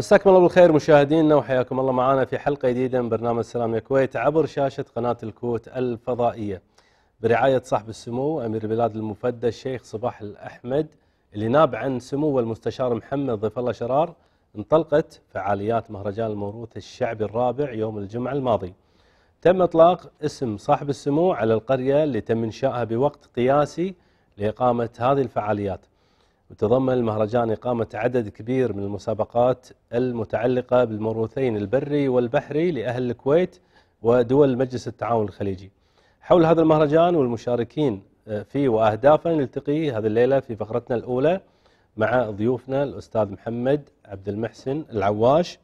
مساكم الله بالخير مشاهدينا وحياكم الله معنا في حلقه جديده من برنامج سلام الكويت عبر شاشه قناه الكوت الفضائيه برعايه صاحب السمو امير البلاد المفدى الشيخ صباح الاحمد اللي ناب عن سمو المستشار محمد ضيف الله شرار انطلقت فعاليات مهرجان الموروث الشعبي الرابع يوم الجمعه الماضي. تم اطلاق اسم صاحب السمو على القريه اللي تم انشائها بوقت قياسي لاقامه هذه الفعاليات. وتضمن المهرجان إقامة عدد كبير من المسابقات المتعلقة بالموروثين البري والبحري لأهل الكويت ودول مجلس التعاون الخليجي حول هذا المهرجان والمشاركين آه، فيه وأهدافه نلتقي هذه الليلة في فقرتنا الأولى مع ضيوفنا الأستاذ محمد عبد المحسن العواش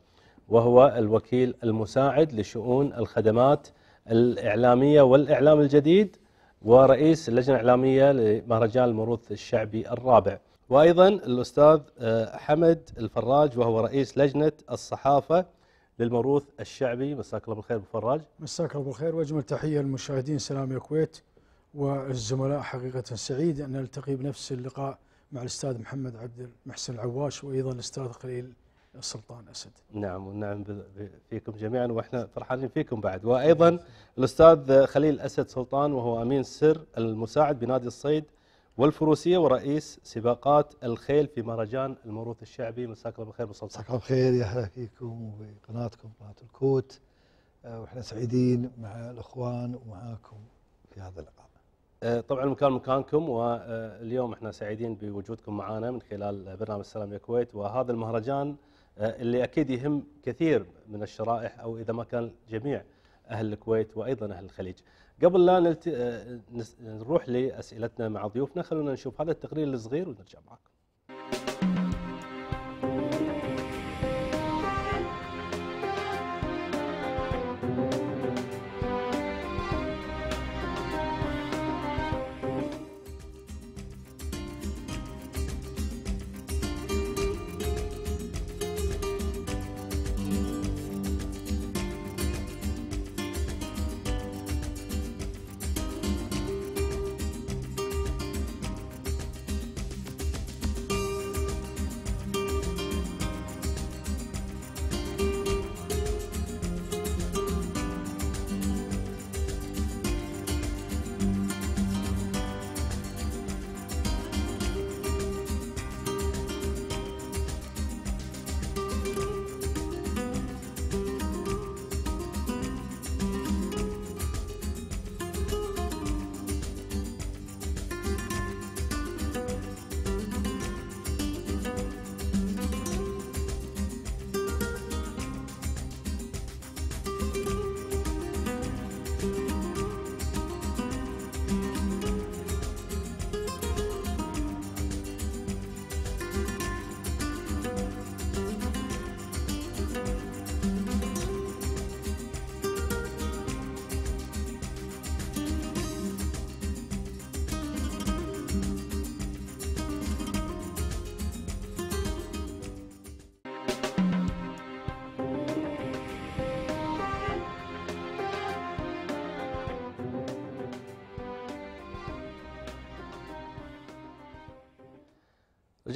وهو الوكيل المساعد لشؤون الخدمات الإعلامية والإعلام الجديد ورئيس اللجنة الإعلامية لمهرجان الموروث الشعبي الرابع وايضا الاستاذ آه، حمد الفراج وهو رئيس لجنه الصحافه للموروث الشعبي مساك الله بالخير ابو فراج مساك الله بالخير واجمل تحيه للمشاهدين سلام يا والزملاء حقيقه سعيد ان نلتقي بنفس اللقاء مع الاستاذ محمد عبد المحسن العواش وايضا الاستاذ خليل السلطان اسد. نعم ونعم فيكم جميعا واحنا فرحانين فيكم بعد وايضا الاستاذ خليل اسد سلطان وهو امين سر المساعد بنادي الصيد والفروسية ورئيس سباقات الخيل في مهرجان الموروث الشعبي مساك الله بالخير مصطفى مساك الله بالخير يا هلا فيكم قناتكم قناة الكوت آه، واحنا سعيدين مع الاخوان ومعاكم في هذا اللقاء. آه، طبعا المكان مكانكم واليوم احنا سعيدين بوجودكم معنا من خلال برنامج سلام يا كويت وهذا المهرجان آه، اللي اكيد يهم كثير من الشرائح او اذا ما كان جميع اهل الكويت وايضا اهل الخليج. قبل لا نلت... آه، نروح لاسئلتنا مع ضيوفنا خلونا نشوف هذا التقرير الصغير ونرجع معكم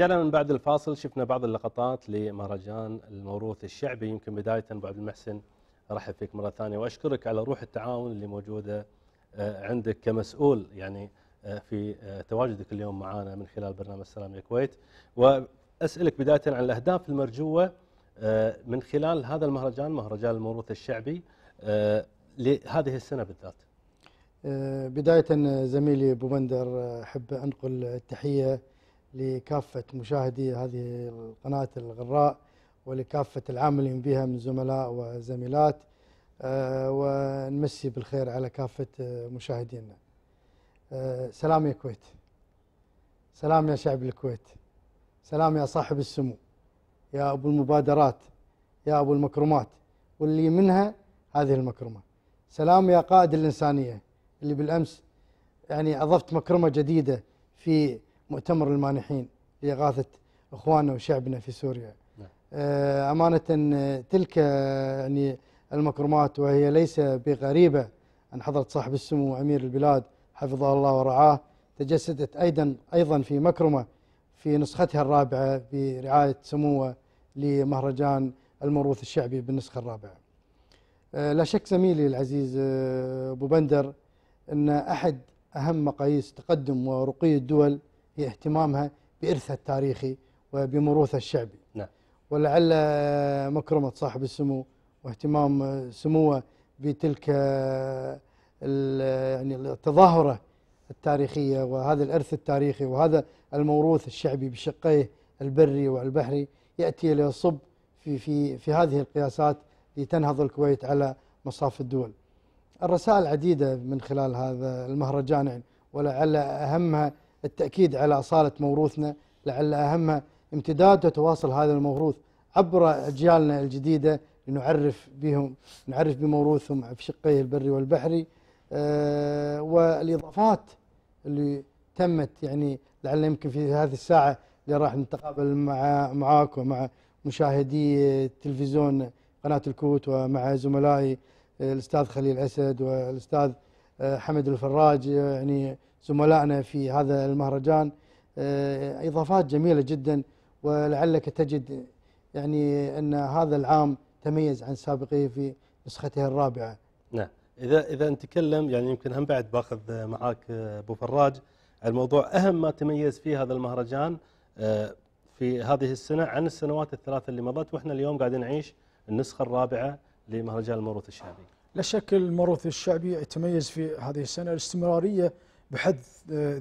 رجعنا من بعد الفاصل شفنا بعض اللقطات لمهرجان الموروث الشعبي يمكن بدايه ابو عبد المحسن ارحب فيك مره ثانيه واشكرك على روح التعاون اللي موجوده آه، عندك كمسؤول يعني آه، في آه، تواجدك اليوم معنا من خلال برنامج سلام الكويت واسالك بدايه عن الاهداف المرجوه من خلال هذا المهرجان مهرجان الموروث الشعبي لهذه السنه بالذات. بدايه زميلي ابو بندر احب انقل التحيه لكافة مشاهدي هذه القناة الغراء ولكافة العاملين بها من زملاء وزميلات آه، ونمسي بالخير على كافة آه، مشاهدينا آه، سلام يا كويت سلام يا شعب الكويت سلام يا صاحب السمو يا أبو المبادرات يا أبو المكرمات واللي منها هذه المكرمة سلام يا قائد الإنسانية اللي بالأمس يعني أضفت مكرمة جديدة في مؤتمر المانحين لإغاثة إخواننا وشعبنا في سوريا نعم. آه، أمانة تلك يعني المكرمات وهي ليس بغريبة عن حضرة صاحب السمو أمير البلاد حفظه الله ورعاه تجسدت أيضا أيضا في مكرمة في نسختها الرابعة برعاية سموه لمهرجان الموروث الشعبي بالنسخة الرابعة آه، لا شك زميلي العزيز آه، أبو بندر أن أحد أهم مقاييس تقدم ورقي الدول اهتمامها بإرثها التاريخي وبموروثها الشعبي نعم. ولعل مكرمة صاحب السمو واهتمام سموه بتلك يعني التظاهرة التاريخية وهذا الإرث التاريخي وهذا الموروث الشعبي بشقيه البري والبحري يأتي ليصب في, في, في هذه القياسات لتنهض الكويت على مصاف الدول الرسائل عديدة من خلال هذا المهرجان يعني ولعل أهمها التأكيد على أصالة موروثنا لعل أهمها امتداد وتواصل هذا الموروث عبر أجيالنا الجديدة لنعرف بهم نعرف بموروثهم في شقيه البري والبحري آه والإضافات اللي تمت يعني لعل يمكن في هذه الساعة اللي راح نتقابل مع معاك ومع مشاهدي تلفزيون قناة الكوت ومع زملائي آه، الأستاذ خليل أسد والأستاذ آه، حمد الفراج يعني زملائنا في هذا المهرجان آه، إضافات جميلة جدا ولعلك تجد يعني أن هذا العام تميز عن سابقه في نسخته الرابعة نعم إذا إذا نتكلم يعني يمكن هم بعد باخذ معاك آه، أبو فراج الموضوع أهم ما تميز فيه هذا المهرجان آه، في هذه السنة عن السنوات الثلاثة اللي مضت وإحنا اليوم قاعدين نعيش النسخة الرابعة لمهرجان الموروث الشعبي لا شك الموروث الشعبي يتميز في هذه السنة الاستمرارية بحد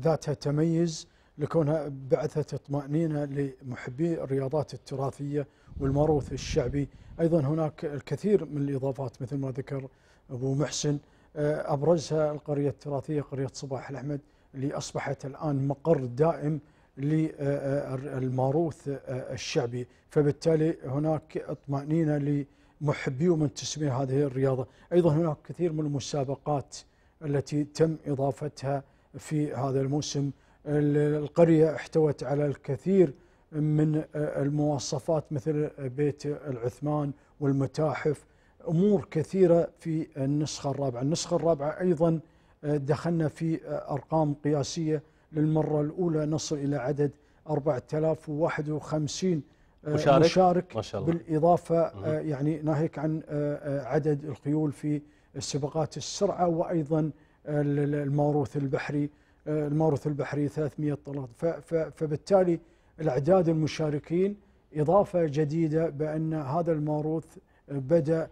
ذاتها تميز لكونها بعثت اطمأنينة لمحبي الرياضات التراثية والموروث الشعبي أيضا هناك الكثير من الإضافات مثل ما ذكر أبو محسن آه، أبرزها القرية التراثية قرية صباح الأحمد اللي أصبحت الآن مقر دائم للموروث آه، آه، الشعبي فبالتالي هناك اطمأنينة لمحبي ومن تسمي هذه الرياضة أيضا هناك كثير من المسابقات التي تم إضافتها في هذا الموسم القرية احتوت على الكثير من آه، المواصفات مثل بيت العثمان والمتاحف أمور كثيرة في النسخة الرابعة النسخة الرابعة أيضا آه، دخلنا في آه، أرقام قياسية للمرة الأولى نصل إلى عدد 4051 مشارك, مشارك ما شاء الله. بالإضافة يعني ناهيك عن عدد الخيول في سباقات السرعة وأيضا الموروث البحري آه، الموروث البحري 300 طلال فبالتالي الأعداد المشاركين إضافة جديدة بأن هذا الموروث بدأ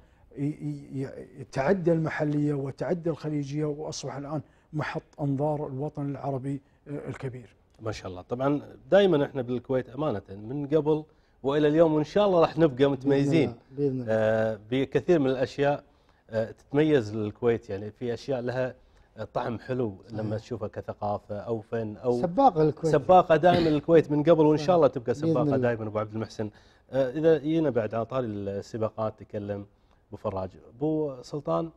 يتعدى المحلية وتعدى الخليجية وأصبح الآن محط أنظار الوطن العربي آه، الكبير ما شاء الله طبعا دائما احنا بالكويت أمانة من قبل والى اليوم وان شاء الله راح نبقى متميزين بإذن الله. آه بكثير من الاشياء آه تتميز الكويت يعني في اشياء لها طعم حلو لما إيه. تشوفه كثقافه او فن او سباقه الكويت سباقه دائما الكويت من قبل وان شاء الله تبقى سباقه دائما ابو عبد المحسن آه، اذا جينا بعد على طاري السباقات تكلم ابو فراج ابو سلطان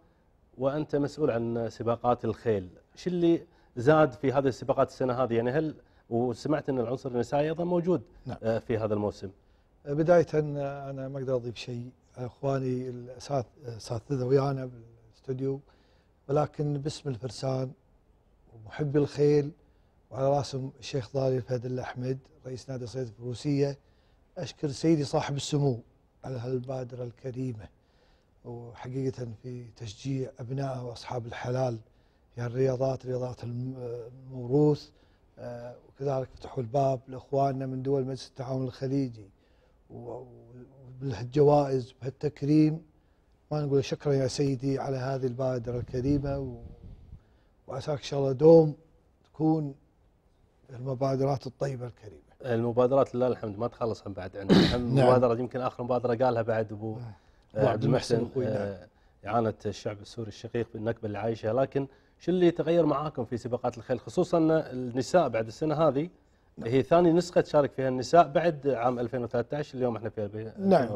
وانت مسؤول عن سباقات الخيل ايش اللي زاد في هذه السباقات السنه هذه يعني هل وسمعت ان العنصر النسائي ايضا موجود نعم. آه، في هذا الموسم بدايه آه، انا ما اقدر اضيف شيء اخواني الاساتذه ويانا بالاستوديو ولكن باسم الفرسان ومحبي الخيل وعلى راسهم الشيخ ضالي فهد الأحمد رئيس نادي صيد الفروسية أشكر سيدي صاحب السمو على هالبادرة الكريمة وحقيقة في تشجيع أبنائه وأصحاب الحلال في يعني هالرياضات رياضات الموروث آه، وكذلك فتحوا الباب لإخواننا من دول مجلس التعاون الخليجي وبالجوائز بهالتكريم وانا اقول شكرا يا سيدي على هذه البادره الكريمه و... وعساك ان شاء الله دوم تكون المبادرات الطيبه الكريمه. المبادرات لله الحمد ما تخلص بعد عندنا نعم. مبادره يمكن اخر مبادره قالها بعد ابو نعم. آه، عبد المحسن نعم. آه، اعانه الشعب السوري الشقيق بالنكبه اللي عايشها لكن شو اللي تغير معاكم في سباقات الخيل خصوصا ان النساء بعد السنه هذه نعم. هي ثاني نسخه تشارك فيها النساء بعد عام 2013 اليوم احنا فيها نعم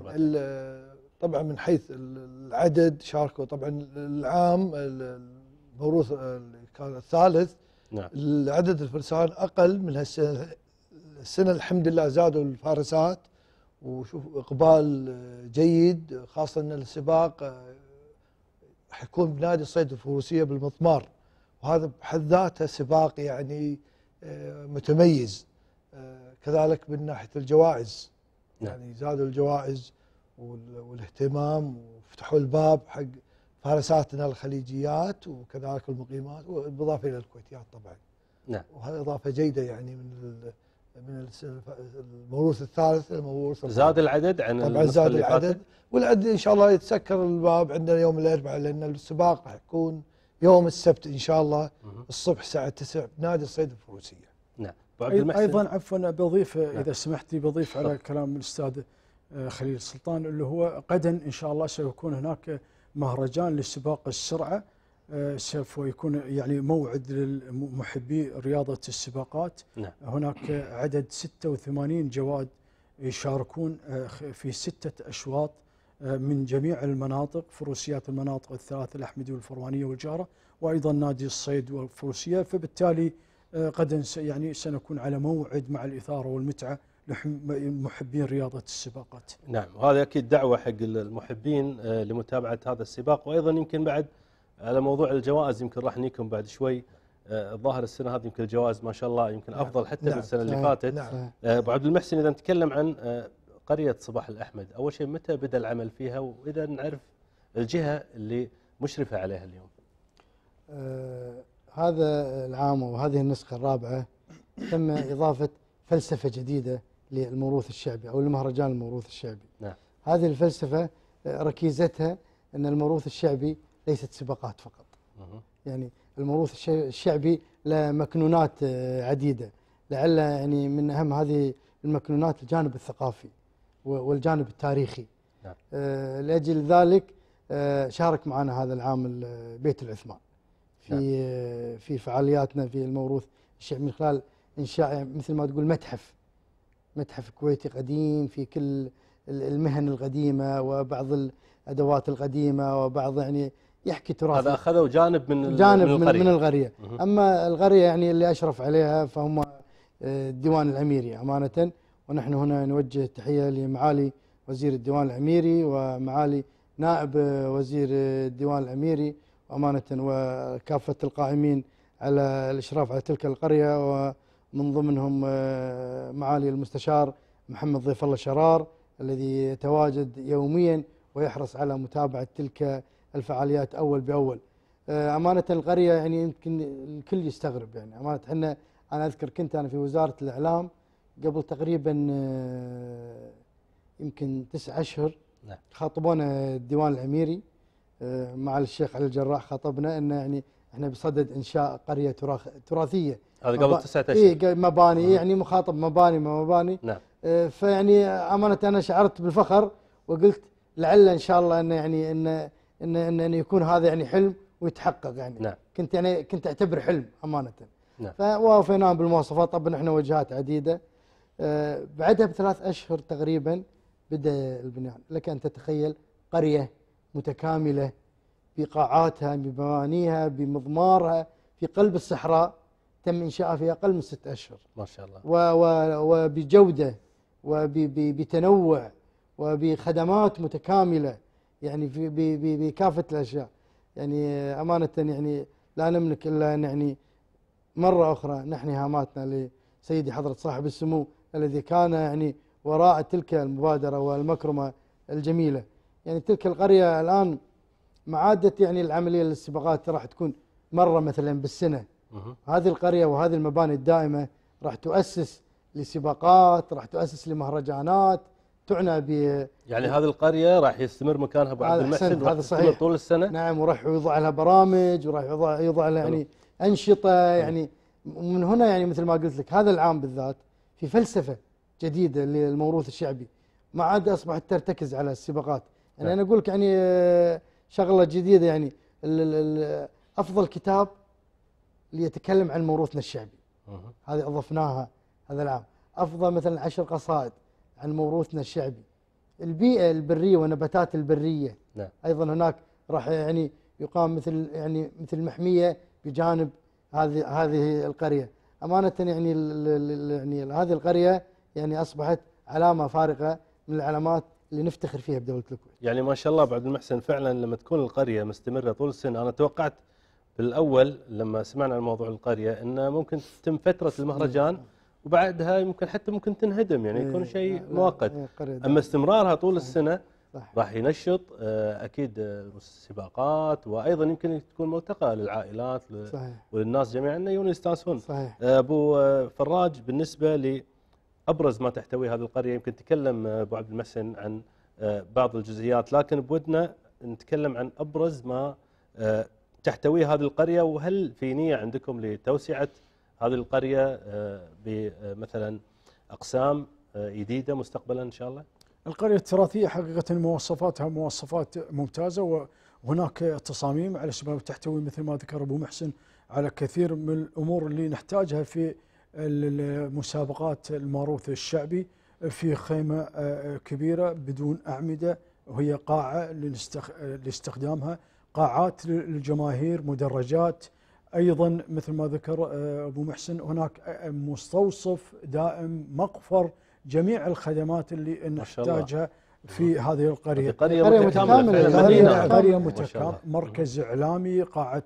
طبعا من حيث العدد شاركوا طبعا العام الموروث كان الثالث نعم. عدد الفرسان اقل من هالسنه السنه الحمد لله زادوا الفارسات وشوف اقبال آه، جيد خاصه ان السباق آه، حيكون بنادي الصيد الفروسيه بالمطمار وهذا بحد ذاته سباق يعني آه، متميز كذلك من ناحيه الجوائز نعم. يعني زادوا الجوائز والاهتمام وفتحوا الباب حق فارساتنا الخليجيات وكذلك المقيمات بالاضافه الى الكويتيات طبعا. نعم. وهذه اضافه جيده يعني من من الموروث الثالث الموروث زاد العدد عن طبعا زاد العدد والعدد ان شاء الله يتسكر الباب عندنا يوم الاربعاء لان السباق راح يكون يوم السبت ان شاء الله الصبح الساعه 9 بنادي الصيد الفروسيه. نعم. ايضا عفوا بضيف نعم. اذا سمحت لي بضيف على كلام الاستاذ آه، خليل السلطان اللي هو غدا ان شاء الله سيكون هناك مهرجان لسباق السرعه آه، سوف يكون يعني موعد لمحبي رياضه السباقات نعم. هناك عدد 86 جواد يشاركون آه، في سته اشواط من جميع المناطق فروسيات المناطق الثلاث الأحمدي والفروانية والجارة وأيضا نادي الصيد والفروسية فبالتالي غدا يعني سنكون على موعد مع الإثارة والمتعة لمحبين رياضة السباقات نعم وهذا أكيد دعوة حق المحبين آه، لمتابعة هذا السباق وأيضا يمكن بعد على موضوع الجوائز يمكن راح نيكم بعد شوي آه، الظاهر السنه هذه يمكن الجوائز ما شاء الله يمكن نعم. افضل حتى نعم من السنه اللي نعم. فاتت نعم آه، ابو عبد المحسن اذا نتكلم عن قريه صباح الاحمد اول شيء متى بدا العمل فيها واذا نعرف الجهه اللي مشرفه عليها اليوم آه هذا العام وهذه النسخه الرابعه تم اضافه فلسفه جديده للموروث الشعبي أو لمهرجان الموروث الشعبي نعم. هذه الفلسفة آه، ركيزتها أن الموروث الشعبي ليست سباقات فقط مه. يعني الموروث الشعبي له مكنونات آه، عديدة لعل يعني من أهم هذه المكنونات الجانب الثقافي والجانب التاريخي نعم. آه، لأجل ذلك شارك معنا هذا العام بيت العثمان في نعم. في فعالياتنا في الموروث الشعبي من خلال انشاء مثل ما تقول متحف متحف كويتي قديم في كل المهن القديمة وبعض الأدوات القديمة وبعض يعني يحكي تراث هذا أخذوا جانب من جانب من القرية, من الغرية. أما القرية يعني اللي أشرف عليها فهم آه، الديوان العميري أمانة ونحن هنا نوجه التحية لمعالي وزير الديوان العميري ومعالي نائب آه، وزير الديوان العميري أمانة وكافة القائمين على الإشراف على تلك القرية من ضمنهم آه، معالي المستشار محمد ضيف الله شرار الذي يتواجد يوميا ويحرص على متابعة تلك الفعاليات أول بأول آه، أمانة القرية يعني يمكن الكل يستغرب يعني أمانة احنا أنا أذكر كنت أنا في وزارة الإعلام قبل تقريبا آه، يمكن تسع أشهر نعم. خاطبونا الديوان العميري مع الشيخ علي الجراح خاطبنا أن يعني احنا بصدد إنشاء قرية تراثية هذا قبل تسعة إيه، اشهر اي مباني مم. يعني مخاطب مباني ما مباني نعم آه، فيعني امانه انا شعرت بالفخر وقلت لعل ان شاء الله انه يعني انه انه إن, إن يكون هذا يعني حلم ويتحقق يعني نعم. كنت يعني كنت اعتبر حلم امانه نعم فوافيناه بالمواصفات طبعا احنا وجهات عديده آه بعدها بثلاث اشهر تقريبا بدا البنيان لك ان تتخيل قريه متكامله بقاعاتها بمبانيها بمضمارها في قلب الصحراء تم إنشاءها في أقل من ست أشهر ما شاء الله وبجودة وبتنوع وبخدمات متكاملة يعني في بكافة الأشياء يعني أمانة يعني لا نملك إلا أن يعني مرة أخرى نحن هاماتنا لسيدي حضرة صاحب السمو الذي كان يعني وراء تلك المبادرة والمكرمة الجميلة يعني تلك القرية الآن معادة يعني العملية للسباقات راح تكون مرة مثلا بالسنة هذه القرية وهذه المباني الدائمة راح تؤسس لسباقات راح تؤسس لمهرجانات تعنى ب يعني هذه القريه راح يستمر مكانها ابو عبد المحسن هذا صحيح طول السنه نعم وراح يوضع لها برامج وراح يوضع يوضع لها يعني انشطه يعني من هنا يعني مثل ما قلت لك هذا العام بالذات في فلسفه جديده للموروث الشعبي ما عاد اصبحت ترتكز على السباقات يعني نعم. انا اقول لك يعني آه، شغله جديده يعني افضل كتاب ليتكلم عن موروثنا الشعبي هذه أضفناها هذا العام أفضل مثلا عشر قصائد عن موروثنا الشعبي البيئة البرية والنباتات البرية نعم. أيضا هناك راح يعني يقام مثل يعني مثل محمية بجانب هذه هذه القرية أمانة يعني يعني هذه القرية يعني أصبحت علامة فارقة من العلامات اللي نفتخر فيها بدولة الكويت يعني ما شاء الله أبو عبد المحسن فعلا لما تكون القرية مستمرة طول السنة أنا توقعت الأول لما سمعنا عن موضوع القرية أنه ممكن تتم فترة المهرجان وبعدها يمكن حتى ممكن تنهدم يعني يكون إيه، شيء مؤقت إيه، أما استمرارها طول السنة راح ينشط آه، أكيد آه، السباقات وأيضا يمكن تكون ملتقى للعائلات وللناس جميعا أنه يجون يستانسون آه، أبو فراج بالنسبة لأبرز ما تحتوي هذه القرية يمكن تكلم أبو عبد المحسن عن بعض الجزئيات لكن بودنا نتكلم عن أبرز ما تحتوي هذه القرية وهل في نية عندكم لتوسعة هذه القرية آه، بمثلا آه، أقسام آه، جديدة مستقبلا إن شاء الله القرية التراثية حقيقة مواصفاتها مواصفات ممتازة وهناك تصاميم على شباب تحتوي مثل ما ذكر أبو محسن على كثير من الأمور اللي نحتاجها في المسابقات الماروث الشعبي في خيمة كبيرة بدون أعمدة وهي قاعة لاستخدامها قاعات للجماهير مدرجات ايضا مثل ما ذكر آه، ابو محسن هناك آه، آه، مستوصف دائم مقفر جميع الخدمات اللي نحتاجها في هذه القريه قريه متكامله قريه, قرية متكامله مركز اعلامي قاعه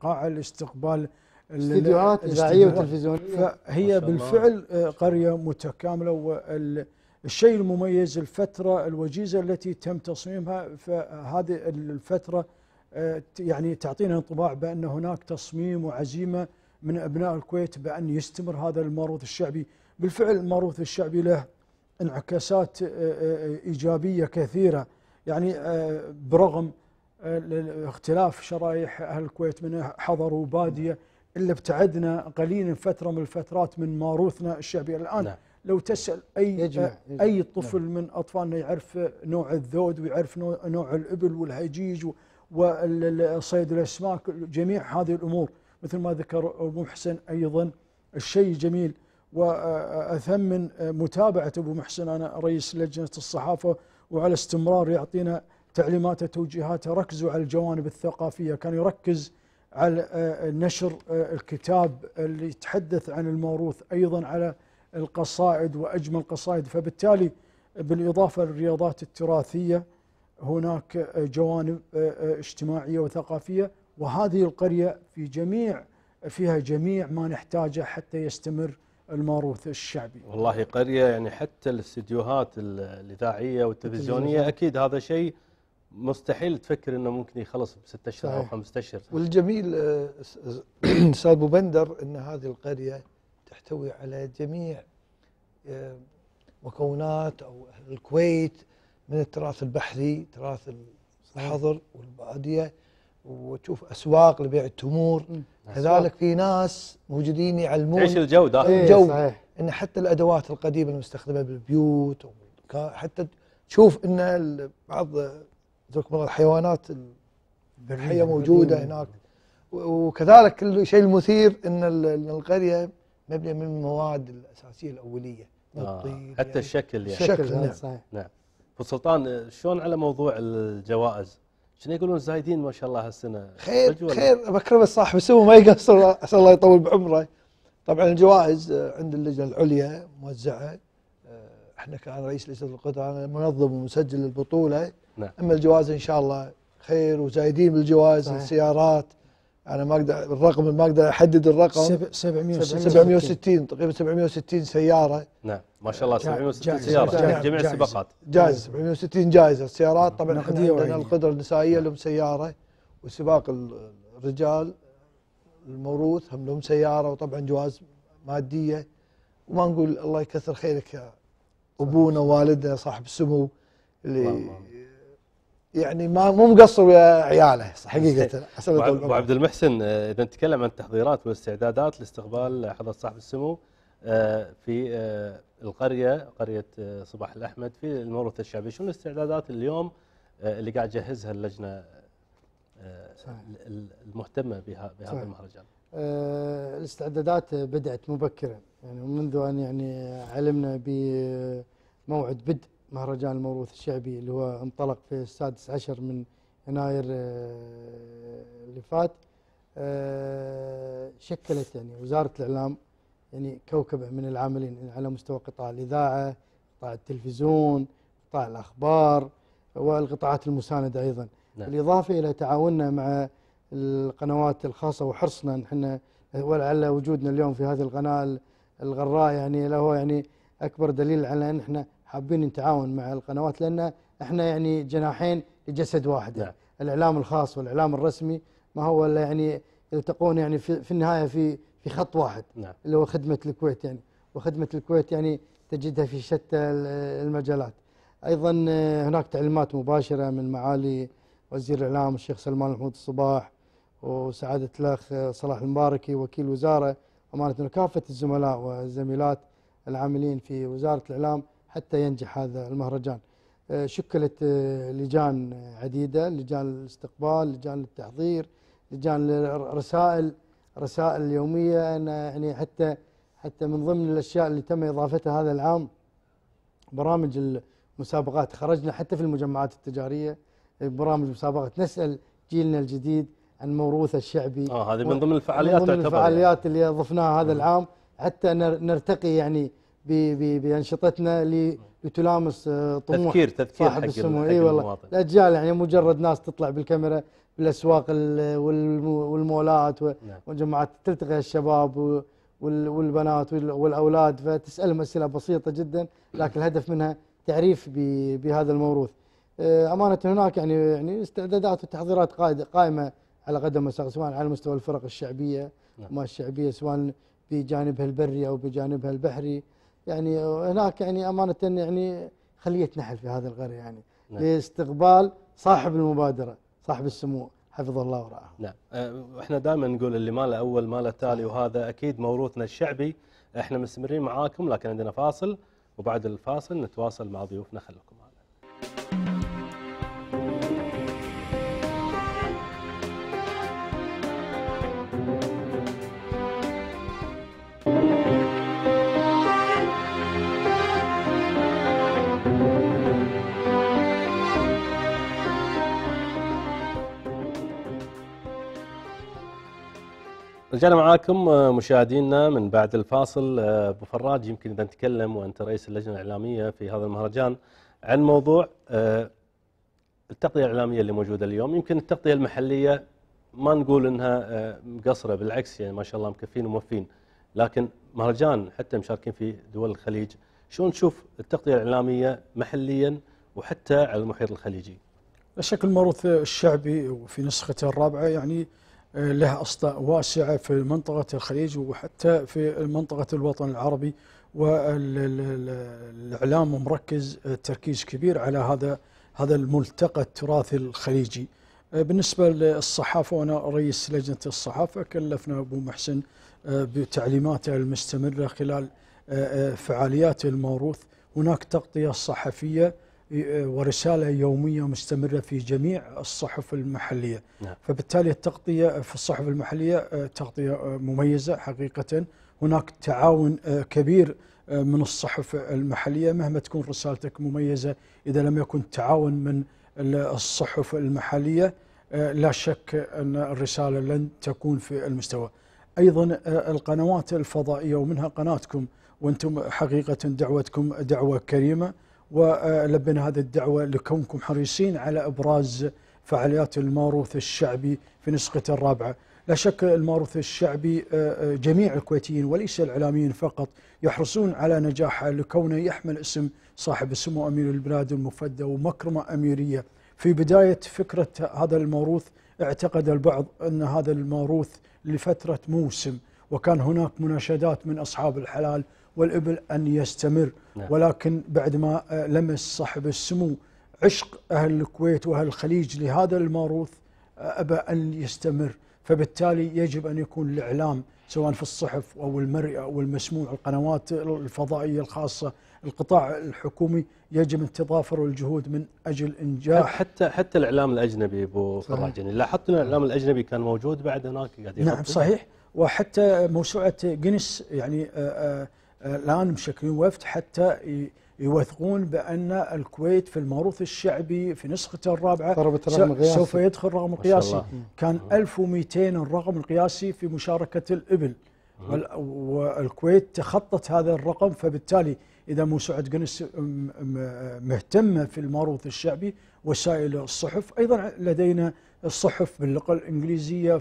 قاعه الاستقبال استديوهات اذاعيه وتلفزيونيه فهي بالفعل قريه متكامله والشيء المميز الفتره الوجيزه التي تم تصميمها فهذه الفتره آه، يعني تعطينا انطباع بأن هناك تصميم وعزيمة من أبناء الكويت بأن يستمر هذا الموروث الشعبي بالفعل الموروث الشعبي له انعكاسات آه، آه، إيجابية كثيرة يعني برغم اختلاف شرائح أهل الكويت من حضر وبادية إلا ابتعدنا قليلا فترة من الفترات من موروثنا الشعبي الآن نعم. لو تسأل أي يجمع. يجمع. أي طفل نعم. من أطفالنا يعرف نوع الذود ويعرف نوع الإبل والهجيج والصيد الاسماك جميع هذه الامور مثل ما ذكر ابو محسن ايضا الشيء جميل واثمن متابعه ابو محسن انا رئيس لجنه الصحافه وعلى استمرار يعطينا تعليماته توجيهاته ركزوا على الجوانب الثقافيه كان يركز على نشر الكتاب اللي يتحدث عن الموروث ايضا على القصائد واجمل قصائد فبالتالي بالاضافه للرياضات التراثيه هناك جوانب آه، آه، اجتماعية وثقافية وهذه القرية في جميع فيها جميع ما نحتاجه حتى يستمر الموروث الشعبي والله قرية يعني حتى الاستديوهات الإذاعية والتلفزيونية أكيد هذا شيء مستحيل تفكر أنه ممكن يخلص بستة أشهر أو خمسة أشهر والجميل أستاذ آه، بندر أن هذه القرية تحتوي على جميع مكونات أو الكويت من التراث البحري تراث الحظر والباديه وتشوف اسواق لبيع التمور كذلك في ناس موجودين يعلمون ايش الجو داخل إيه، إيه، الجو ان حتى الادوات القديمه المستخدمه بالبيوت حتى تشوف ان بعض الحيوانات الحيه موجوده هناك وكذلك الشيء المثير ان القريه مبنيه من المواد الاساسيه الاوليه آه. حتى يعني الشكل يعني الشكل نعم. صحيح. نعم سلطان شلون على موضوع الجوائز؟ شنو يقولون زايدين ما شاء الله هالسنه خير خير بكرم صاحب الصاحب ما يقصر عسى الله يطول بعمره طبعا الجوائز آه، عند اللجنه العليا موزعه آه، احنا كان رئيس لجنه القدره انا منظم ومسجل للبطوله نعم. اما الجوائز ان شاء الله خير وزايدين بالجوائز صحيح. السيارات انا ما اقدر الرقم ما اقدر احدد الرقم 760 760 تقريبا 760 سياره نعم ما شاء الله 760 سياره جميع السباقات جائزه 760 جائزه السيارات طبعا عندنا يعني. القدره النسائيه لهم سياره وسباق الرجال الموروث هم لهم سياره وطبعا جوائز ماديه وما نقول الله يكثر خيرك يا ابونا ووالدنا صاحب السمو اللي يعني ما مو مقصر ويا عياله حقيقه ابو عبد المحسن آه، اذا نتكلم عن التحضيرات والاستعدادات لاستقبال حضره صاحب السمو آه، في آه، القريه قريه آه، صباح الاحمد في الموروث الشعبي شنو الاستعدادات اليوم آه، اللي قاعد تجهزها اللجنه آه، المهتمه بها بهذا صحيح. المهرجان آه الاستعدادات بدات مبكرا يعني منذ ان يعني علمنا بموعد بدء مهرجان الموروث الشعبي اللي هو انطلق في السادس عشر من يناير اللي فات آه شكلت يعني وزاره الاعلام يعني كوكب من العاملين على مستوى قطاع الإذاعة قطاع التلفزيون قطاع الأخبار والقطاعات المساندة أيضا نعم. بالإضافة إلى تعاوننا مع القنوات الخاصة وحرصنا نحن ولعل وجودنا اليوم في هذه القناة الغراء يعني له يعني أكبر دليل على أن احنا حابين نتعاون مع القنوات لأن احنا يعني جناحين لجسد واحد نعم. الإعلام الخاص والإعلام الرسمي ما هو إلا يعني يلتقون يعني في, في النهاية في في خط واحد نعم. اللي هو خدمة الكويت يعني وخدمة الكويت يعني تجدها في شتى المجالات أيضا آه، هناك تعليمات مباشرة من معالي وزير الإعلام الشيخ سلمان محمود الصباح وسعادة الأخ آه، صلاح المباركي وكيل وزارة أمانة كافة الزملاء والزميلات العاملين في وزارة الإعلام حتى ينجح هذا المهرجان آه، شكلت لجان عديدة لجان الاستقبال لجان التحضير لجان رسائل رسائل اليوميه ان يعني حتى حتى من ضمن الاشياء اللي تم اضافتها هذا العام برامج المسابقات خرجنا حتى في المجمعات التجاريه برامج مسابقه نسال جيلنا الجديد عن موروثه الشعبي اه هذه من ضمن الفعاليات من ضمن يعني. الفعاليات اللي اضفناها هذا العام حتى نرتقي يعني بانشطتنا اللي بتلامس آه، طموح تذكير تذكير حق, حق المواطن اي والله الاجيال يعني مجرد ناس تطلع بالكاميرا بالاسواق والمولات والجماعات نعم. تلتقي الشباب والبنات والاولاد فتسالهم اسئله بسيطه جدا لكن الهدف منها تعريف بهذا الموروث آه، امانه هناك يعني يعني استعدادات وتحضيرات قائمه على قدم وساق سواء على مستوى الفرق الشعبيه نعم. ما الشعبيه سواء بجانبها البري او بجانبها البحري يعني هناك يعني امانه يعني خليه نحل في هذا الغر يعني نعم. لاستقبال صاحب المبادره صاحب السمو حفظ الله ورعاه نعم آه، احنا دائما نقول اللي ماله اول ماله تالي وهذا اكيد موروثنا الشعبي احنا مستمرين معاكم لكن عندنا فاصل وبعد الفاصل نتواصل مع ضيوفنا خلكم رجعنا معاكم آه، مشاهدينا من بعد الفاصل آه، ابو فراج يمكن اذا نتكلم وانت رئيس اللجنه الاعلاميه في هذا المهرجان عن موضوع آه، التغطيه الاعلاميه اللي موجوده اليوم يمكن التغطيه المحليه ما نقول انها مقصره بالعكس يعني ما شاء الله مكفين وموفين لكن مهرجان حتى مشاركين في دول الخليج شلون نشوف التغطيه الاعلاميه محليا وحتى على المحيط الخليجي؟ الشكل الموروث الشعبي وفي نسخته الرابعه يعني لها أصداء واسعة في منطقة الخليج وحتى في منطقة الوطن العربي والإعلام مركز تركيز كبير على هذا هذا الملتقى التراثي الخليجي بالنسبة للصحافة وأنا رئيس لجنة الصحافة كلفنا أبو محسن بتعليماته المستمرة خلال فعاليات الموروث هناك تغطية صحفية ورسالة يومية مستمرة في جميع الصحف المحلية نعم. فبالتالي التغطية في الصحف المحلية آه، تغطية آه، مميزة حقيقة هناك تعاون آه، كبير من الصحف المحلية مهما تكون رسالتك مميزة إذا لم يكن تعاون من الصحف المحلية لا شك أن الرسالة لن تكون في المستوى أيضا القنوات الفضائية ومنها قناتكم وأنتم حقيقة دعوتكم دعوة كريمة ولبينا هذه الدعوة لكونكم حريصين على إبراز فعاليات الماروث الشعبي في نسخة الرابعة لا شك الماروث الشعبي آه، آه، جميع الكويتيين وليس الإعلاميين فقط يحرصون على نجاحه لكونه يحمل اسم صاحب السمو أمير البلاد المفدى ومكرمة أميرية في بداية فكرة هذا الموروث اعتقد البعض أن هذا الموروث لفترة موسم وكان هناك مناشدات من أصحاب الحلال والإبل أن يستمر نعم. ولكن بعد ما آه، لمس صاحب السمو عشق أهل الكويت وأهل الخليج لهذا الموروث آه، أبى أن يستمر فبالتالي يجب أن يكون الإعلام سواء في الصحف أو المرئي أو المسموع القنوات الفضائية الخاصة القطاع الحكومي يجب ان تضافر الجهود من اجل انجاح حتى حتى الاعلام الاجنبي ابو فراج يعني لاحظت ان الاعلام الاجنبي كان موجود بعد هناك قاعد نعم صحيح وحتى موسوعه جينيس يعني آآ آه، آآ الآن مشكلين وفد حتى يوثقون بأن الكويت في الموروث الشعبي في نسخته الرابعة سوف يدخل الرقم القياسي كان 1200 الرقم القياسي في مشاركة الإبل والكويت تخطت هذا الرقم فبالتالي إذا موسوعة جنس مهتمة في الموروث الشعبي وسائل الصحف أيضا لدينا الصحف باللغة الإنجليزية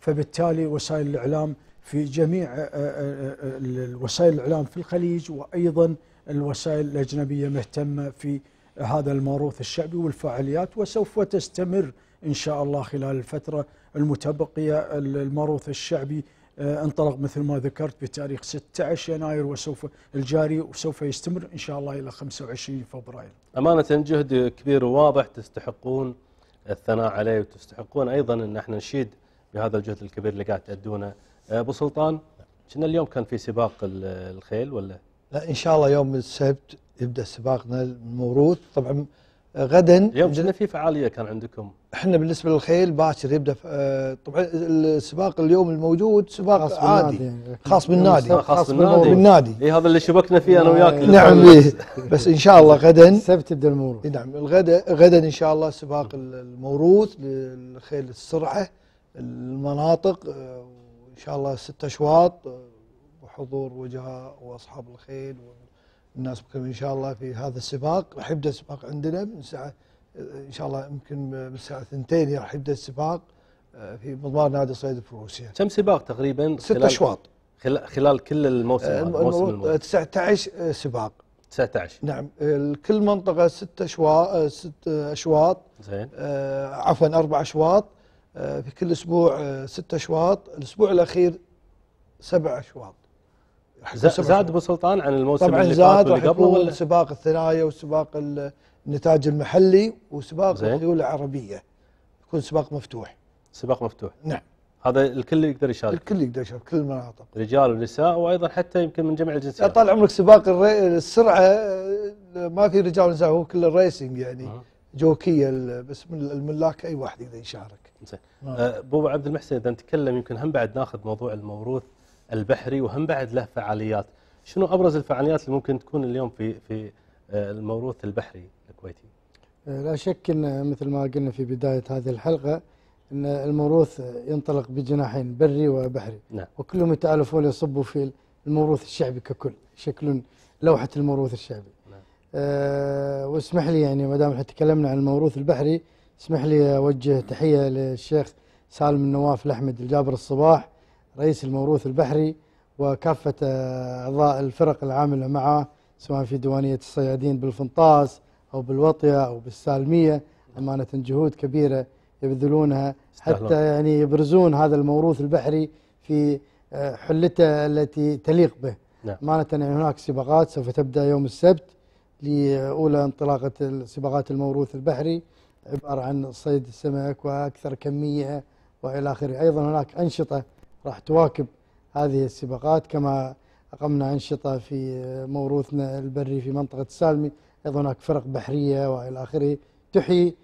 فبالتالي وسائل الإعلام في جميع آه، آه، آه، وسائل الإعلام في الخليج وأيضا الوسائل الأجنبية مهتمة في هذا الموروث الشعبي والفعاليات وسوف تستمر إن شاء الله خلال الفترة المتبقية الموروث الشعبي انطلق مثل ما ذكرت بتاريخ 16 يناير وسوف الجاري وسوف يستمر ان شاء الله الى 25 فبراير. امانه جهد كبير وواضح تستحقون الثناء عليه وتستحقون ايضا ان احنا نشيد بهذا الجهد الكبير اللي قاعد تادونه ابو سلطان كنا اليوم كان في سباق الخيل ولا لا ان شاء الله يوم السبت يبدا سباقنا الموروث طبعا غدا اليوم كنا في فعاليه كان عندكم احنا بالنسبه للخيل باكر يبدا آه، طبعا السباق اليوم الموجود سباق خاص عادي بالنادي. خاص بالنادي خاص بالنادي بالنادي اي هذا اللي شبكنا فيه انا وياك آه، نعم إيه. بس ان شاء الله غدا السبت يبدا الموروث إيه، نعم الغدا غدا ان شاء الله سباق الموروث للخيل السرعه المناطق آه، إن شاء الله ست أشواط وحضور وجهاء وأصحاب الخيل والناس بكم إن شاء الله في هذا السباق راح يبدأ السباق عندنا من الساعه إن شاء الله يمكن من الساعة اثنتين راح يبدأ السباق آه، في مضمار نادي صيد الفروسية كم سباق تقريبا؟ ست أشواط خلال كل الموسم آه، الموسم 19 آه، سباق 19 نعم كل منطقة ست أشواط ست أشواط زين عفوا أربع أشواط آه، في كل اسبوع آه، ست اشواط الاسبوع الاخير سبع اشواط زاد ابو سلطان عن الموسم طبعا اللي زاد واللي قبله ولا سباق الثنايا وسباق النتاج المحلي وسباق الخيول العربيه يكون سباق مفتوح سباق مفتوح نعم هذا الكل يقدر يشارك الكل يقدر يشارك كل المناطق رجال ونساء وايضا حتى يمكن من جميع الجنسيات طال عمرك سباق الري... السرعه آه، ما في رجال ونساء هو كل الريسنج يعني أه. جوكيه بس من الملاك اي واحد يقدر يشارك زين نعم. آه، ابو عبد المحسن اذا نتكلم يمكن هم بعد ناخذ موضوع الموروث البحري وهم بعد له فعاليات شنو ابرز الفعاليات اللي ممكن تكون اليوم في في آه، الموروث البحري الكويتي آه، لا شك ان مثل ما قلنا في بدايه هذه الحلقه ان الموروث ينطلق بجناحين بري وبحري نعم. وكلهم يتالفون يصبوا في الموروث الشعبي ككل شكل لوحه الموروث الشعبي نعم. أه واسمح لي يعني ما دام تكلمنا عن الموروث البحري اسمح لي أوجه تحية للشيخ سالم النواف الأحمد الجابر الصباح رئيس الموروث البحري وكافة آه، أعضاء الفرق العاملة معه سواء في ديوانية الصيادين بالفنطاس أو بالوطية أو بالسالمية أمانة جهود كبيرة يبذلونها حتى يعني يبرزون هذا الموروث البحري في آه، حلته التي تليق به نعم. أمانة يعني هناك سباقات سوف تبدأ يوم السبت لأولى انطلاقة سباقات الموروث البحري عبارة عن صيد السمك وأكثر كمية وإلى آخره أيضا هناك أنشطة راح تواكب هذه السباقات كما أقمنا أنشطة في موروثنا البري في منطقة السالمي أيضا هناك فرق بحرية وإلى آخره تحيي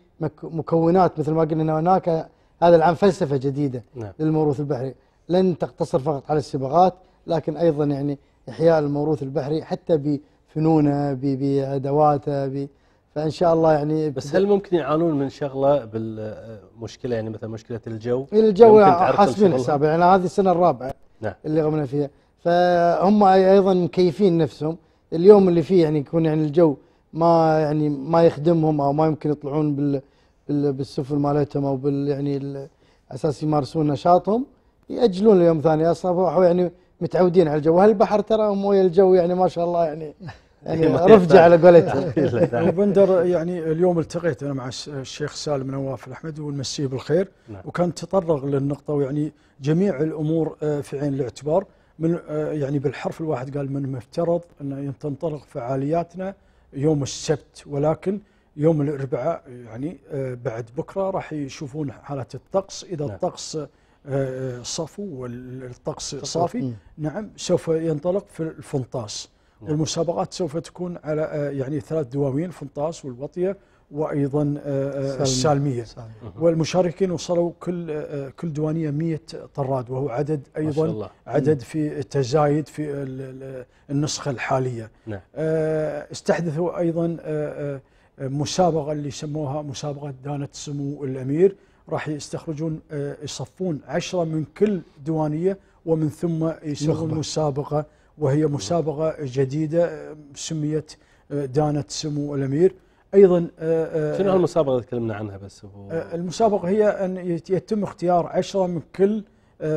مكونات مثل ما قلنا هناك هذا العام فلسفة جديدة نعم. للموروث البحري لن تقتصر فقط على السباقات لكن أيضا يعني إحياء الموروث البحري حتى بفنونه بأدواته فان شاء الله يعني بس هل ممكن يعانون من شغله بالمشكله يعني مثلا مشكله الجو؟ الجو حاسبين حسابه يعني هذه السنه الرابعه نعم اللي غمنا فيها فهم ايضا مكيفين نفسهم اليوم اللي فيه يعني يكون يعني الجو ما يعني ما يخدمهم او ما يمكن يطلعون بال بالسفن مالتهم او بال يعني اساس يمارسون نشاطهم ياجلون ليوم ثاني اصلا يعني متعودين على الجو وهالبحر ترى مويه الجو يعني ما شاء الله يعني يعني رفجه على قولتها بندر يعني اليوم التقيت انا مع الشيخ سالم نواف الأحمد ونمسيه بالخير نعم. وكان تطرق للنقطه ويعني جميع الامور آه، في عين الاعتبار من آه، يعني بالحرف الواحد قال من المفترض ان تنطلق فعالياتنا يوم السبت ولكن يوم الاربعاء يعني آه، بعد بكره راح يشوفون حاله الطقس اذا نعم. الطقس صفو والطقس صافي نعم سوف ينطلق في الفنطاس والمسابقات نعم. سوف تكون على آه، يعني ثلاث دواوين فنطاس والوطيه وايضا آه، آه، سلمي. السالميه والمشاركين وصلوا كل كل ديوانيه 100 طراد وهو عدد ايضا عدد في تزايد في النسخه الحاليه نعم. استحدثوا ايضا مسابقه اللي سموها مسابقه دانه سمو الامير راح يستخرجون يصفون عشرة من كل ديوانيه ومن ثم يسوون مسابقه وهي مسابقة جديدة آه، سميت آه، دانة سمو الأمير أيضا آه، شنو المسابقة اللي تكلمنا عنها بس هو المسابقة هي أن يتم اختيار عشرة من كل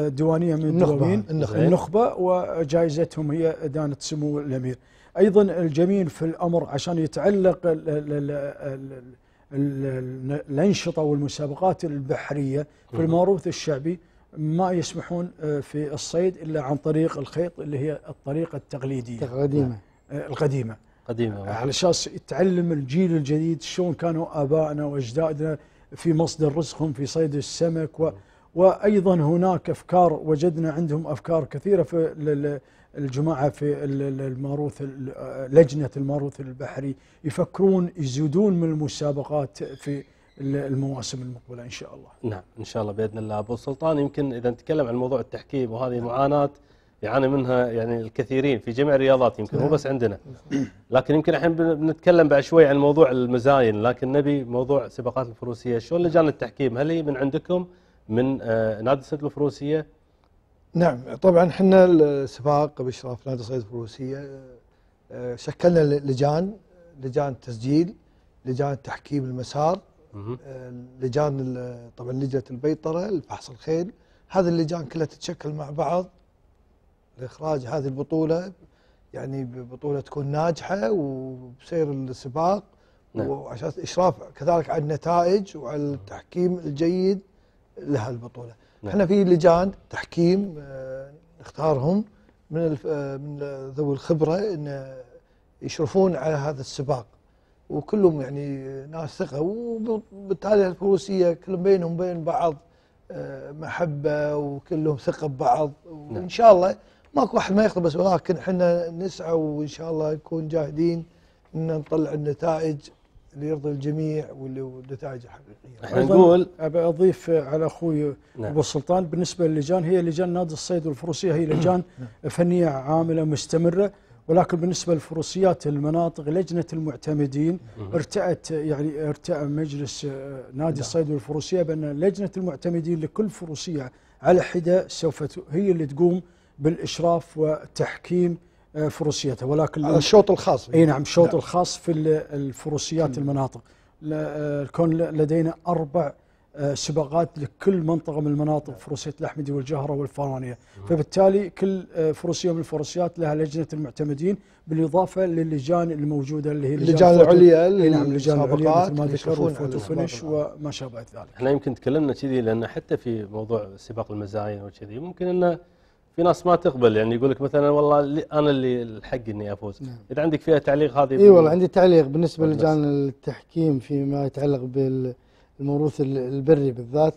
ديوانية من النخبة النخبة وجائزتهم هي دانة سمو الأمير أيضا الجميل في الأمر عشان يتعلق الأنشطة والمسابقات البحرية في الموروث الشعبي ما يسمحون آه، في الصيد إلا عن طريق الخيط اللي هي الطريقة التقليدية القديمة آه، آه، القديمة قديمة على أساس تعلم الجيل الجديد شلون كانوا آبائنا وأجدادنا في مصدر رزقهم في صيد السمك و وأيضا هناك أفكار وجدنا عندهم أفكار كثيرة في الجماعة في الماروث لجنة الماروث البحري يفكرون يزيدون من المسابقات في المواسم المقبله ان شاء الله. نعم ان شاء الله باذن الله ابو سلطان يمكن اذا نتكلم عن موضوع التحكيم وهذه نعم. معاناه يعاني منها يعني الكثيرين في جميع الرياضات يمكن مو بس عندنا لكن يمكن الحين بنتكلم بعد شوي عن موضوع المزاين لكن نبي موضوع سباقات الفروسيه شلون لجان التحكيم هل هي من عندكم من آه، نادي الصيد الفروسيه؟ نعم طبعا احنا السباق باشراف نادي الصيد الفروسيه آه، آه، شكلنا لجان لجان تسجيل لجان تحكيم المسار آه، لجان طبعا لجنه البيطره الفحص الخيل هذه اللجان كلها تتشكل مع بعض لاخراج هذه البطوله يعني ببطوله تكون ناجحه وبسير السباق نعم. وعشان اشراف كذلك على النتائج وعلى التحكيم الجيد لها البطوله نعم. احنا في لجان تحكيم آه، نختارهم من آه، من ذوي الخبره ان يشرفون على هذا السباق وكلهم يعني ناس ثقه وبالتالي الفروسيه كلهم بينهم وبين بعض آه، محبه وكلهم ثقه ببعض نعم. وان شاء الله ماكو واحد ما يخطب بس ولكن احنا نسعى وان شاء الله نكون جاهدين ان نطلع النتائج اللي يرضي الجميع واللي والنتائج الحقيقيه. احنا نقول ابى اضيف على اخوي نعم. ابو السلطان بالنسبه للجان هي لجان نادي الصيد والفروسيه هي لجان نعم. فنيه عامله مستمره ولكن بالنسبه للفروسيات المناطق لجنه المعتمدين ارتأت يعني ارتأى مجلس آه، نادي نعم. الصيد والفروسيه بان لجنه المعتمدين لكل فروسيه على حده سوف هي اللي تقوم بالاشراف وتحكيم آه، فروسيتها ولكن الشوط الخاص اي نعم الشوط نعم. الخاص في الفروسيات المناطق آه، كون لدينا اربع آه، سباقات لكل منطقة من المناطق فروسية الأحمدي والجهرة والفرانية فبالتالي كل آه، فروسية من الفروسيات لها لجنة المعتمدين بالإضافة للجان الموجودة اللي هي اللجان العليا نعم اللجان العليا مثل ما ذكر والفوتو فينش وما شابه ذلك احنا يمكن تكلمنا كذي لأن حتى في موضوع سباق المزايا وكذي ممكن أنه في ناس ما تقبل يعني يقول لك مثلا والله انا اللي الحق اني افوز نعم. اذا عندك فيها تعليق هذه اي والله عندي تعليق بالنسبه لجان التحكيم فيما يتعلق بال الموروث البري بالذات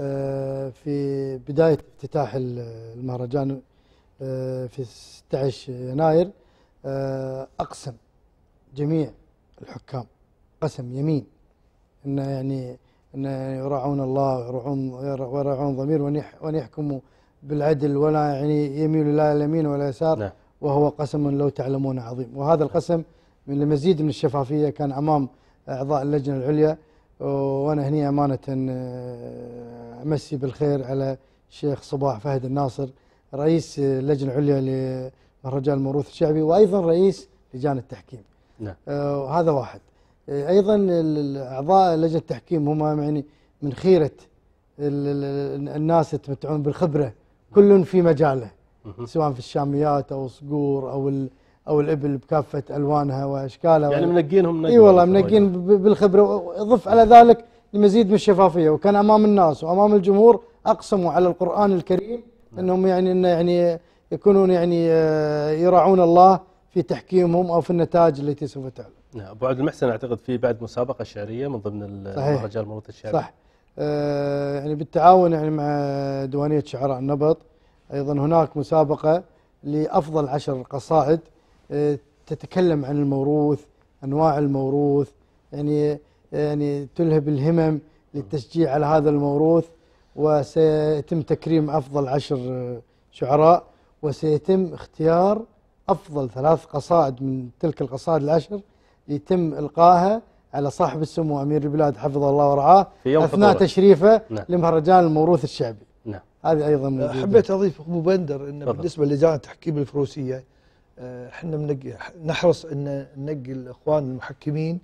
آه، في بداية افتتاح المهرجان آه، في 16 يناير آه، أقسم جميع الحكام قسم يمين أنه يعني أنه يعني يراعون الله ويراعون ويراعون ضمير وأن يحكموا بالعدل ولا يعني يميل لا اليمين ولا يسار نعم. وهو قسم لو تعلمون عظيم وهذا القسم من المزيد من الشفافية كان أمام أعضاء اللجنة العليا وانا هني امانه آه، امسي بالخير على الشيخ صباح فهد الناصر رئيس اللجنه العليا لمهرجان الموروث الشعبي وايضا رئيس لجان التحكيم. نعم. آه واحد. آه، ايضا اعضاء لجنه التحكيم هم يعني من خيره الناس يتمتعون بالخبره كل في مجاله سواء في الشاميات او الصقور او او الابل بكافه الوانها واشكالها يعني منقينهم اي والله منقين بالخبره وضف على ذلك لمزيد من الشفافيه وكان امام الناس وامام الجمهور اقسموا على القران الكريم نعم. انهم يعني انه يعني يكونون يعني آه، يراعون الله في تحكيمهم او في النتائج التي سوف تعلن. نعم ابو عبد المحسن اعتقد في بعد مسابقه شعريه من ضمن المهرجان الموروث الشعري. صح. أه يعني بالتعاون يعني مع ديوانيه شعراء النبط ايضا هناك مسابقه لافضل عشر قصائد آه، تتكلم عن الموروث انواع الموروث يعني آه، يعني تلهب الهمم للتشجيع على هذا الموروث وسيتم تكريم افضل عشر آه، شعراء وسيتم اختيار افضل ثلاث قصائد من تلك القصائد العشر يتم القائها على صاحب السمو امير البلاد حفظه الله ورعاه في يوم اثناء فطورة. تشريفه نعم. لمهرجان الموروث الشعبي نعم هذه ايضا موجودة. حبيت اضيف ابو بندر ان بالنسبه لجان تحكيم الفروسيه احنا نحرص ان ننقي الاخوان المحكمين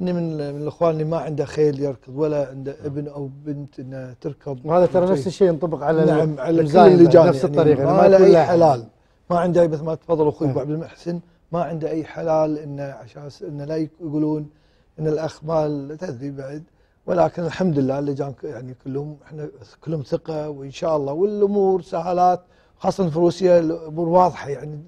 ان من, من الاخوان اللي ما عنده خيل يركض ولا عنده نعم. ابن او بنت انها تركض وهذا ترى نفس الشيء ينطبق على نعم على كل اللجان نفس يعني. الطريقه يعني ما, له اي حلال ما عنده مثل ما تفضل اخوي ابو نعم. عبد المحسن ما عنده اي حلال انه عشان انه لا يقولون ان الاخ مال تدري بعد ولكن الحمد لله اللجان يعني كلهم احنا كلهم ثقه وان شاء الله والامور سهالات خاصه في روسيا الامور واضحه يعني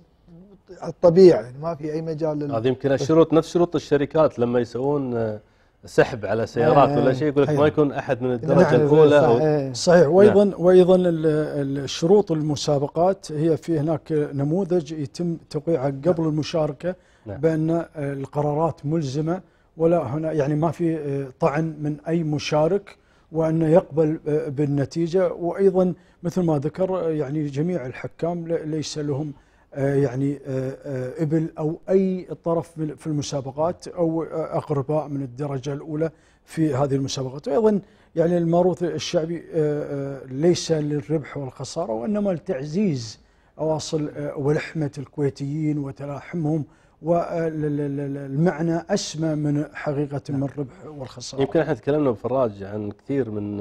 الطبيعي يعني ما في اي مجال لل... هذه يمكن الشروط نفس شروط الشركات لما يسوون آه، سحب على سيارات إيه، ولا شيء يقول لك ما يكون احد من نعم، الدرجه إيه، الاولى او صحيح وايضا نعم. وايضا الشروط المسابقات هي في هناك نموذج يتم توقيعه قبل نعم. المشاركه نعم. بان القرارات ملزمه ولا هنا يعني ما في آه، طعن من اي مشارك وانه يقبل آه، بالنتيجه وايضا مثل ما ذكر يعني جميع الحكام ليس لهم آه، يعني آه، آه، ابل او اي طرف في المسابقات او اقرباء من الدرجه الاولى في هذه المسابقات وايضا يعني الماروث الشعبي ليس للربح والخساره وانما لتعزيز اواصل ولحمه الكويتيين وتلاحمهم والمعنى اسمى من حقيقه من الربح نعم. والخساره. يمكن احنا تكلمنا بفراج عن كثير من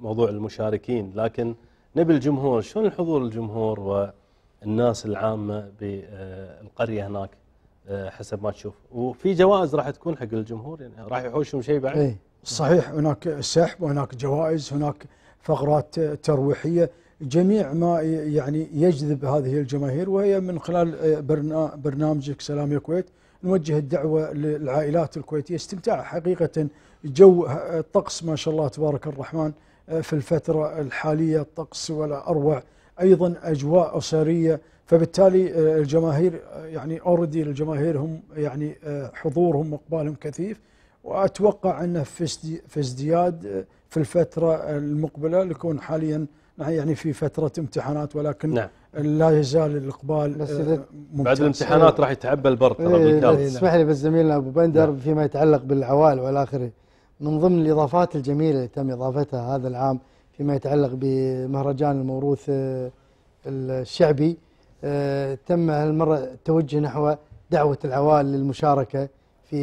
موضوع المشاركين لكن نبي الجمهور شلون الحضور الجمهور و الناس العامه بالقريه آه، هناك آه، حسب ما تشوف وفي جوائز راح تكون حق الجمهور يعني راح يحوشهم شيء بعد اي صحيح هناك سحب وهناك جوائز هناك فقرات ترويحيه جميع ما يعني يجذب هذه الجماهير وهي من خلال آه، برنامجك سلام يا كويت نوجه الدعوه للعائلات الكويتيه استمتاع حقيقه جو الطقس ما شاء الله تبارك الرحمن في الفتره الحاليه الطقس ولا اروع ايضا اجواء اسريه فبالتالي آه، الجماهير آه، يعني اوريدي الجماهير هم يعني آه، حضورهم واقبالهم كثيف واتوقع انه في ازدياد في الفتره المقبله لكون حاليا نعم، يعني في فتره امتحانات ولكن نعم. لا يزال الاقبال ممتاز. بعد الامتحانات راح يتعبى البرد ترى إيه، إيه، اسمح لي بس زميلنا ابو بندر نعم. فيما يتعلق بالعوائل والى اخره من ضمن الاضافات الجميله اللي تم اضافتها هذا العام فيما يتعلق بمهرجان الموروث آه، الشعبي آه، تم هالمرة التوجه نحو دعوة العوائل للمشاركة في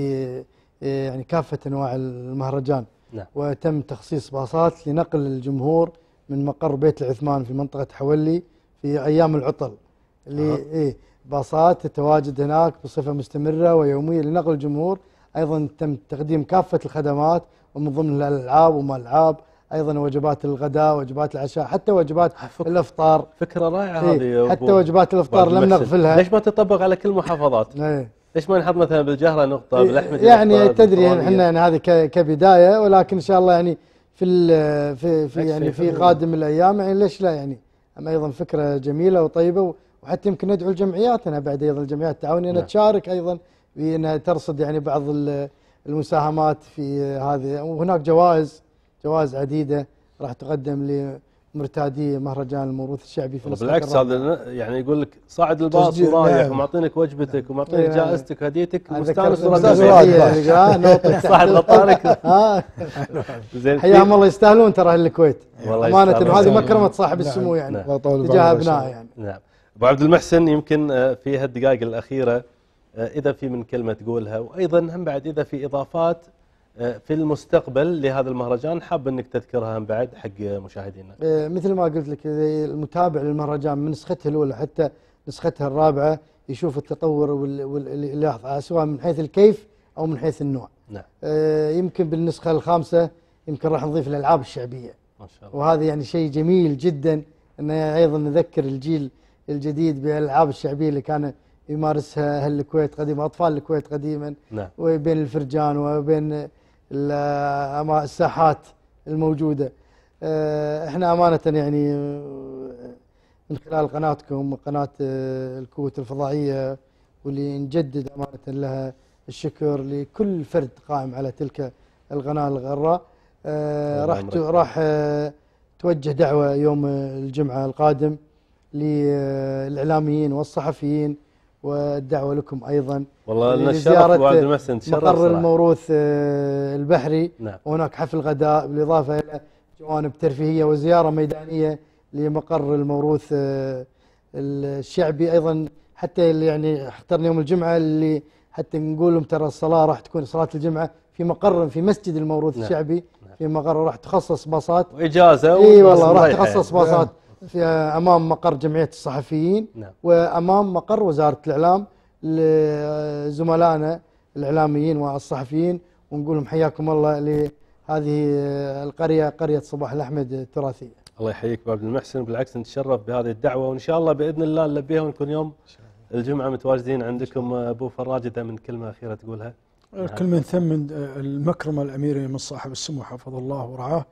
آه، يعني كافة أنواع المهرجان نعم. وتم تخصيص باصات لنقل الجمهور من مقر بيت العثمان في منطقة حولي في أيام العطل اللي أه. إيه باصات تتواجد هناك بصفة مستمرة ويومية لنقل الجمهور أيضا تم تقديم كافة الخدمات ومن ضمنها الألعاب وما ألعاب ايضا وجبات الغداء وجبات العشاء حتى وجبات آه، فكرة الافطار فكره رائعه إيه، هذه حتى وجبات الافطار لم نغفلها ليش ما تطبق على كل المحافظات؟ إيه. ليش ما نحط مثلا بالجهره نقطه إيه، بلحمه يعني تدري يعني احنا يعني, هذه كبدايه ولكن ان شاء الله يعني في في, في يعني في قادم الايام يعني ليش لا يعني اما ايضا فكره جميله وطيبه وحتى يمكن ندعو الجمعيات انا بعد ايضا الجمعيات التعاونيه انها نعم. تشارك ايضا بانها ترصد يعني بعض المساهمات في هذه وهناك جوائز جوائز عديده راح تقدم لمرتادي مهرجان الموروث الشعبي في بالعكس هذا يعني يقول لك صعد الباص ورايح ومعطينك وجبتك نعم. ومعطينك جائزتك هديتك مستانس وراجع صعد زين حياهم الله يستاهلون ترى اهل الكويت امانه هذه مكرمه صاحب السمو نعم. يعني تجاه ابنائه يعني نعم ابو عبد المحسن يمكن آه، في هالدقائق الاخيره آه، اذا في من كلمه تقولها وايضا هم بعد اذا في اضافات آه، في المستقبل لهذا المهرجان حاب انك تذكرها من بعد حق مشاهدينا. آه، مثل ما قلت لك المتابع للمهرجان من نسخته الاولى حتى نسختها الرابعه يشوف التطور اللي يلاحظ آه، سواء من حيث الكيف او من حيث النوع. نعم. يمكن بالنسخه الخامسه يمكن راح نضيف الالعاب الشعبيه. ما شاء الله. وهذا يعني شيء جميل جدا ان ايضا نذكر الجيل الجديد بالالعاب الشعبيه اللي كان يمارسها اهل الكويت قديما اطفال الكويت قديما نعم. وبين الفرجان وبين الساحات الموجوده آه، احنا امانه يعني آه، من خلال قناتكم قناه الكوت الفضائيه واللي نجدد امانه لها الشكر لكل فرد قائم على تلك القناه الغراء آه، راح راح توجه دعوه يوم الجمعه القادم للاعلاميين والصحفيين والدعوه لكم ايضا والله لنا يعني الشرف ابو عبد المحسن تشرف مقر صراحة. الموروث آه، البحري نعم. وهناك حفل غداء بالاضافه الى جوانب ترفيهيه وزياره ميدانيه لمقر الموروث آه، الشعبي ايضا حتى اللي يعني اخترنا يوم الجمعه اللي حتى نقول لهم ترى الصلاه راح تكون صلاه الجمعه في مقر في مسجد الموروث نعم. الشعبي نعم. في مقر راح تخصص باصات واجازه اي والله راح تخصص باصات نعم. في امام مقر جمعيه الصحفيين نعم. وامام مقر وزاره الاعلام لزملائنا الاعلاميين والصحفيين ونقول لهم حياكم الله لهذه القريه قريه صباح الاحمد التراثيه. الله يحييك ابو عبد المحسن بالعكس نتشرف بهذه الدعوه وان شاء الله باذن الله نلبيها ونكون يوم الجمعه متواجدين عندكم ابو فراج اذا من كلمه اخيره تقولها. كل من ثمن المكرمه الاميره من صاحب السمو حفظ الله ورعاه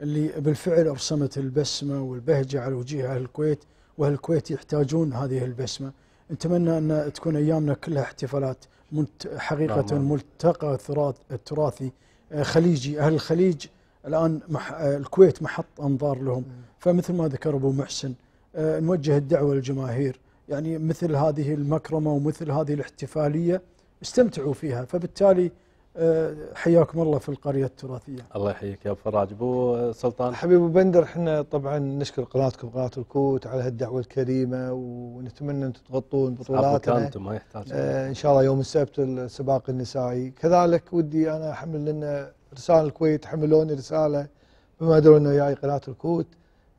اللي بالفعل ابصمت البسمة والبهجة على وجوه أهل الكويت وأهل الكويت يحتاجون هذه البسمة نتمنى أن تكون أيامنا كلها احتفالات حقيقة نعم. ملتقى تراثي آه، خليجي أهل الخليج الآن مح آه، الكويت محط أنظار لهم فمثل ما ذكر أبو محسن آه، نوجه الدعوة للجماهير يعني مثل هذه المكرمة ومثل هذه الاحتفالية استمتعوا فيها فبالتالي حياكم الله في القرية التراثية الله يحييك يا فراج أبو سلطان حبيب أبو بندر احنا طبعا نشكر قناتكم قناة الكوت على هالدعوة الكريمة ونتمنى أن تغطون بطولاتنا ما يحتاج آه، إن شاء الله يوم السبت السباق النسائي كذلك ودي أنا أحمل لنا رسالة الكويت حملوني رسالة بما أدروا أنه جاي قناة الكوت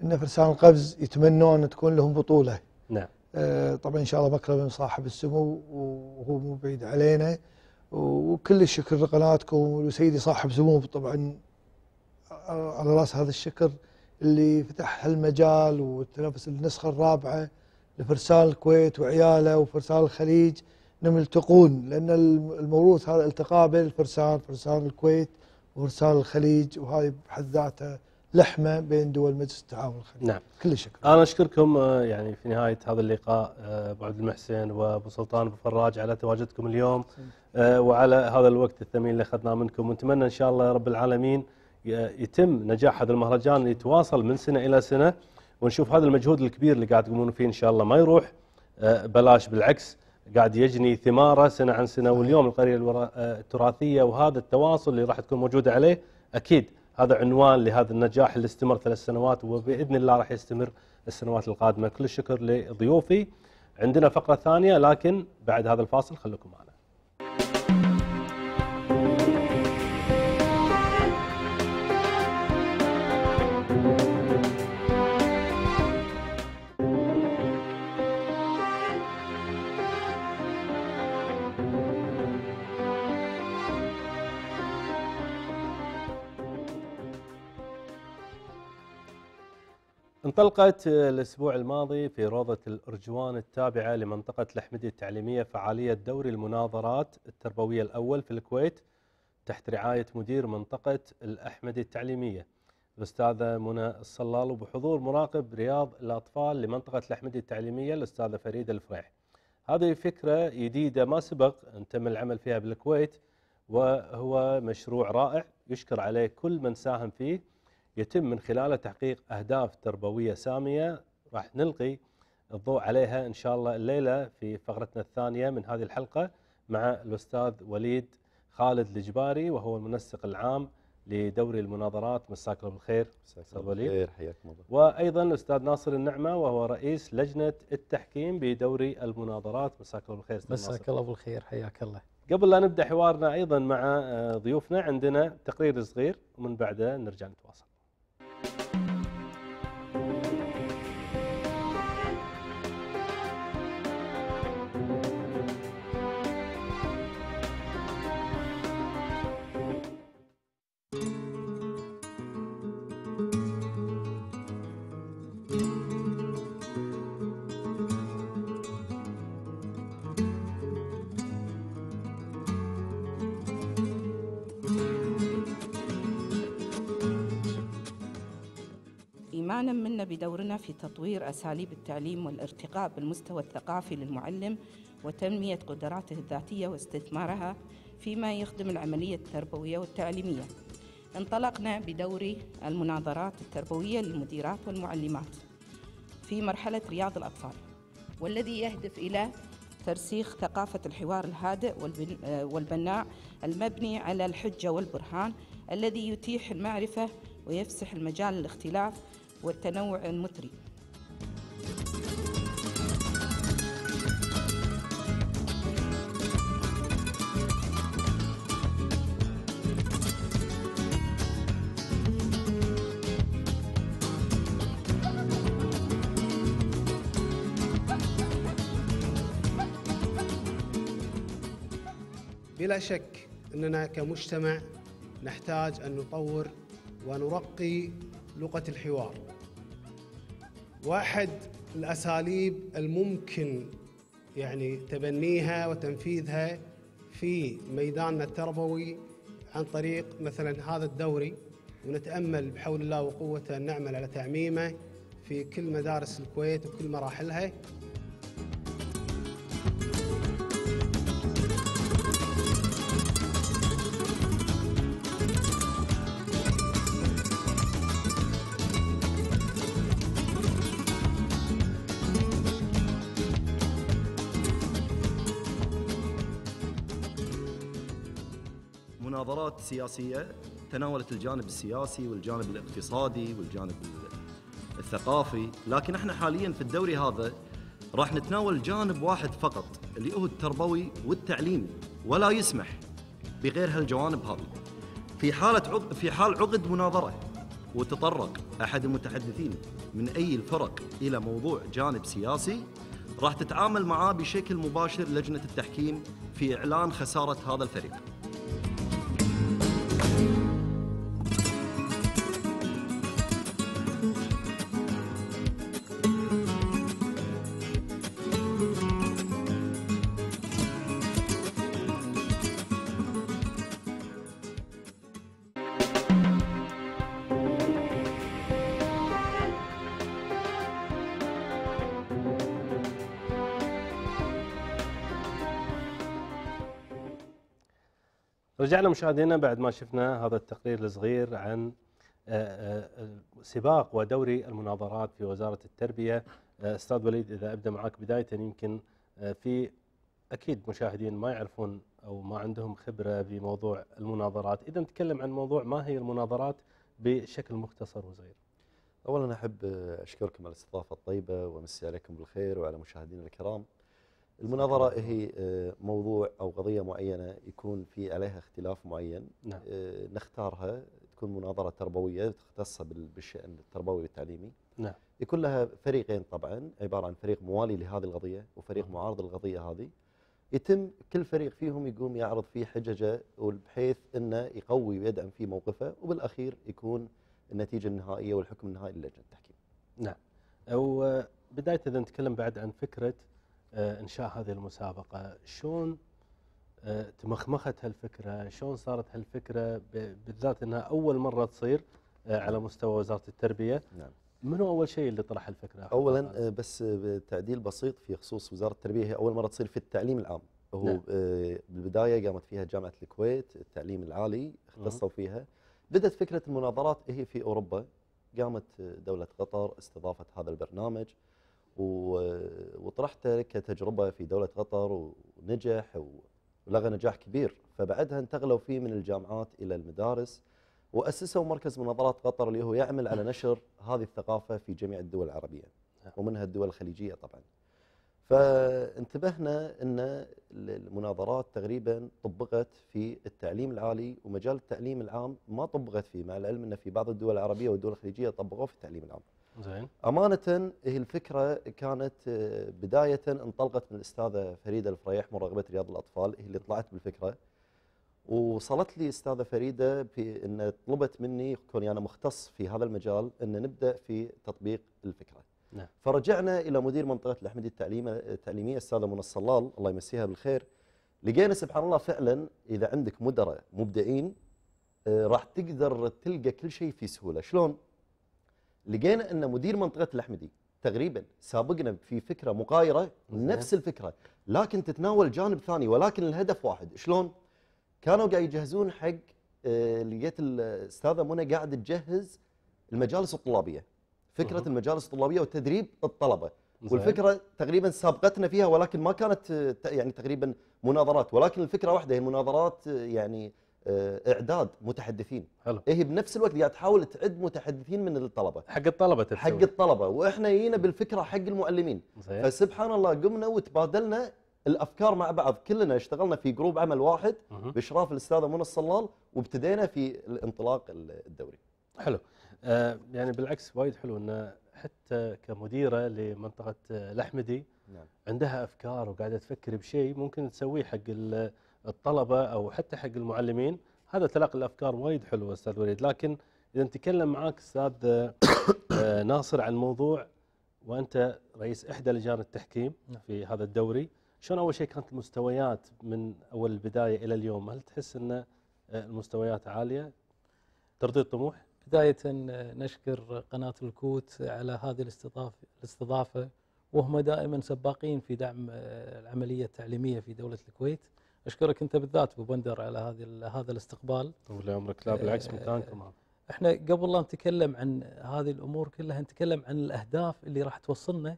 أن فرسان القفز يتمنون تكون لهم بطولة نعم آه، طبعا إن شاء الله بكرة من صاحب السمو وهو مو بعيد علينا وكل الشكر لقناتكم ولسيدي صاحب سمو طبعا على راس هذا الشكر اللي فتح هالمجال وتنافس النسخه الرابعه لفرسان الكويت وعياله وفرسان الخليج انهم يلتقون لان الموروث هذا التقاء بين الفرسان فرسان الكويت وفرسان الخليج وهذه بحد ذاتها لحمه بين دول مجلس التعاون الخليجي نعم كل شكر انا اشكركم آه، يعني في نهايه هذا اللقاء آه، ابو عبد المحسن وابو سلطان ابو فراج على تواجدكم اليوم آه، وعلى هذا الوقت الثمين اللي اخذناه منكم ونتمنى ان شاء الله رب العالمين يتم نجاح هذا المهرجان يتواصل من سنه الى سنه ونشوف هذا المجهود الكبير اللي قاعد تقومون فيه ان شاء الله ما يروح آه، بلاش بالعكس قاعد يجني ثماره سنه عن سنه واليوم القريه آه، التراثيه وهذا التواصل اللي راح تكون موجوده عليه اكيد هذا عنوان لهذا النجاح اللي استمر ثلاث سنوات وباذن الله راح يستمر السنوات القادمه كل الشكر لضيوفي عندنا فقره ثانيه لكن بعد هذا الفاصل خليكم معنا انطلقت الأسبوع الماضي في روضة الأرجوان التابعة لمنطقة الأحمدية التعليمية فعالية دوري المناظرات التربوية الأول في الكويت تحت رعاية مدير منطقة الأحمدية التعليمية الأستاذة منى الصلال وبحضور مراقب رياض الأطفال لمنطقة الأحمدية التعليمية الأستاذة فريدة الفريح هذه فكرة جديدة ما سبق أن تم العمل فيها بالكويت وهو مشروع رائع يشكر عليه كل من ساهم فيه يتم من خلاله تحقيق أهداف تربوية سامية راح نلقي الضوء عليها إن شاء الله الليلة في فقرتنا الثانية من هذه الحلقة مع الأستاذ وليد خالد الجباري وهو المنسق العام لدوري المناظرات مساك الله بالخير مساك بالخير حياكم الله وايضا الاستاذ ناصر النعمه وهو رئيس لجنه التحكيم بدوري المناظرات مساك الله بالخير مساك الله بالخير حياك الله قبل لا نبدا حوارنا ايضا مع آه، ضيوفنا عندنا تقرير صغير ومن بعده نرجع نتواصل في تطوير أساليب التعليم والارتقاء بالمستوى الثقافي للمعلم وتنمية قدراته الذاتية واستثمارها فيما يخدم العملية التربوية والتعليمية انطلقنا بدور المناظرات التربوية للمديرات والمعلمات في مرحلة رياض الأطفال والذي يهدف إلى ترسيخ ثقافة الحوار الهادئ والبناء المبني على الحجة والبرهان الذي يتيح المعرفة ويفسح المجال للاختلاف والتنوع المثري بلا شك اننا كمجتمع نحتاج ان نطور ونرقي لغة الحوار واحد الأساليب الممكن يعني تبنيها وتنفيذها في ميداننا التربوي عن طريق مثلا هذا الدوري ونتأمل بحول الله وقوته أن نعمل على تعميمه في كل مدارس الكويت وكل مراحلها سياسية تناولت الجانب السياسي والجانب الاقتصادي والجانب الثقافي لكن احنا حاليا في الدوري هذا راح نتناول جانب واحد فقط اللي هو التربوي والتعليمي ولا يسمح بغير هالجوانب هذه في حالة في حال عقد مناظرة وتطرق أحد المتحدثين من أي الفرق إلى موضوع جانب سياسي راح تتعامل معاه بشكل مباشر لجنة التحكيم في إعلان خسارة هذا الفريق رجعنا مشاهدينا بعد ما شفنا هذا التقرير الصغير عن آه، آه، سباق ودوري المناظرات في وزارة التربية آه، أستاذ وليد إذا أبدأ معك بداية يمكن في أكيد مشاهدين ما يعرفون أو ما عندهم خبرة بموضوع المناظرات إذا نتكلم عن موضوع ما هي المناظرات بشكل مختصر وصغير أولا أحب أشكركم على الاستضافة الطيبة ومسي عليكم بالخير وعلى مشاهدينا الكرام المناظرة هي آه، موضوع أو قضية معينة يكون في عليها اختلاف معين نعم. آه، نختارها تكون مناظرة تربوية تختص بالشأن التربوي والتعليمي نعم. يكون لها فريقين طبعا عبارة عن فريق موالي لهذه القضية وفريق نعم. معارض للقضية هذه يتم كل فريق فيهم يقوم يعرض فيه حججه بحيث انه يقوي ويدعم فيه موقفه وبالاخير يكون النتيجه النهائيه والحكم النهائي للجنه التحكيم. نعم. وبدايه آه، اذا نتكلم بعد عن فكره آه، انشاء هذه المسابقه شلون آه، تمخمخت هالفكره شلون صارت هالفكره بالذات انها اول مره تصير آه، على نعم. مستوى وزاره التربيه نعم منو اول شيء اللي طرح الفكره اولا بس تعديل بسيط في خصوص وزاره التربيه هي اول مره تصير في التعليم العام هو نعم. بالبدايه قامت فيها جامعه الكويت التعليم العالي اختصوا فيها بدات فكره المناظرات هي في اوروبا قامت دوله قطر استضافت هذا البرنامج وطرحته كتجربه في دوله قطر ونجح ولغى نجاح كبير فبعدها انتقلوا فيه من الجامعات الى المدارس واسسوا مركز مناظرات قطر اللي هو يعمل على نشر هذه الثقافه في جميع الدول العربيه ومنها الدول الخليجيه طبعا. فانتبهنا ان المناظرات تقريبا طبقت في التعليم العالي ومجال التعليم العام ما طبقت فيه مع العلم ان في بعض الدول العربيه والدول الخليجيه طبقوه في التعليم العام. زين امانه هي إيه الفكره كانت آه، بدايه انطلقت من الاستاذه فريده الفريح مرغبه رياض الاطفال هي اللي طلعت بالفكره وصلت لي استاذه فريده في ان طلبت مني كوني انا مختص في هذا المجال ان نبدا في تطبيق الفكره. نعم. فرجعنا الى مدير منطقه الاحمدي آه، التعليميه التعليميه منى الصلال الله يمسيها بالخير لقينا سبحان الله فعلا اذا عندك مدراء مبدعين آه، راح تقدر تلقى كل شيء في سهوله، شلون؟ لقينا ان مدير منطقه الاحمدي تقريبا سابقنا في فكره مغايره نفس الفكره لكن تتناول جانب ثاني ولكن الهدف واحد شلون كانوا قاعد يجهزون حق آه، لقيت الاستاذه منى قاعد تجهز المجالس الطلابيه فكره المجالس الطلابيه وتدريب الطلبه والفكره تقريبا سابقتنا فيها ولكن ما كانت آه، يعني تقريبا مناظرات ولكن الفكره واحده هي المناظرات آه، يعني آه، اعداد متحدثين حلو. هي إيه، بنفس الوقت قاعد تحاول تعد متحدثين من الطلبه حق الطلبه تتسوي. حق الطلبه واحنا جينا بالفكره حق المعلمين صحيح. فسبحان الله قمنا وتبادلنا الافكار مع بعض كلنا اشتغلنا في جروب عمل واحد أه. باشراف الاستاذه منى الصلال وابتدينا في الانطلاق الدوري حلو آه يعني بالعكس وايد حلو ان حتى كمديره لمنطقه الاحمدي آه، نعم. عندها افكار وقاعده تفكر بشيء ممكن تسويه حق الطلبه او حتى حق المعلمين هذا تلاقي الافكار وايد حلوه استاذ وليد لكن اذا نتكلم معك استاذ آه، ناصر عن موضوع وانت رئيس احدى لجان التحكيم نعم. في هذا الدوري شلون اول شيء كانت المستويات من اول البدايه الى اليوم هل تحس ان آه، المستويات عاليه ترضي الطموح بدايه آه، نشكر قناه الكوت على هذه الاستضافه الاستضافه وهم دائما سباقين في دعم العمليه التعليميه في دوله الكويت اشكرك انت بالذات ابو بندر على هذه هذا الاستقبال طول عمرك لا بالعكس آه، مكانكم احنا قبل لا نتكلم عن هذه الامور كلها نتكلم عن الاهداف اللي راح توصلنا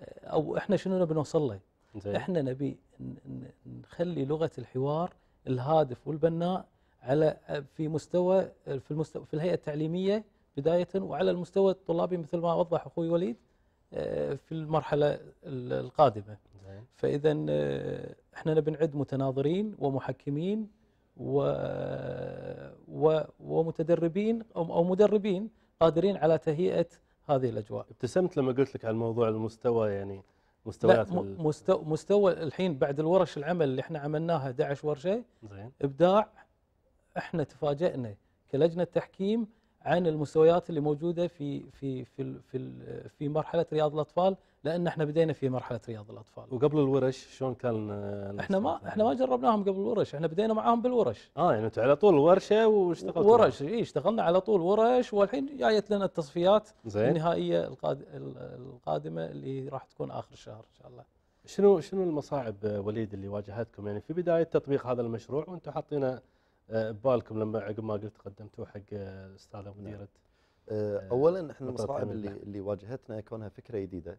آه، او احنا شنو نبي نوصل له احنا نبي نخلي لغه الحوار الهادف والبناء على آه، في مستوى في المستوى في الهيئه التعليميه بدايه وعلى المستوى الطلابي مثل ما وضح اخوي وليد في المرحله القادمه إيه. فاذا آه، احنا بنعد متناظرين ومحكمين و... و... ومتدربين او مدربين قادرين على تهيئه هذه الاجواء. ابتسمت لما قلت لك على موضوع المستوى يعني مستويات لا ال... مستوى, مستوى الحين بعد الورش العمل اللي احنا عملناها 11 ورشه زين ابداع احنا تفاجئنا كلجنه تحكيم عن المستويات اللي موجوده في في في في, في مرحله رياض الاطفال لان احنا بدينا في مرحله رياض الاطفال وقبل الورش شلون كان آه، احنا ما احنا ما جربناهم قبل الورش احنا بدينا معاهم بالورش اه يعني انت على طول ورشه واشتغلت ورش اي اشتغلنا على طول ورش والحين جايت لنا التصفيات زين. النهائيه القادمه اللي راح تكون اخر الشهر ان شاء الله شنو شنو المصاعب آه، وليد اللي واجهتكم يعني في بدايه تطبيق هذا المشروع وانتم حاطينه آه، ببالكم لما عقب ما قلت قدمتوه حق الاستاذه نعم. مديره اولا احنا المصاعب اللي اللي واجهتنا كونها فكره جديده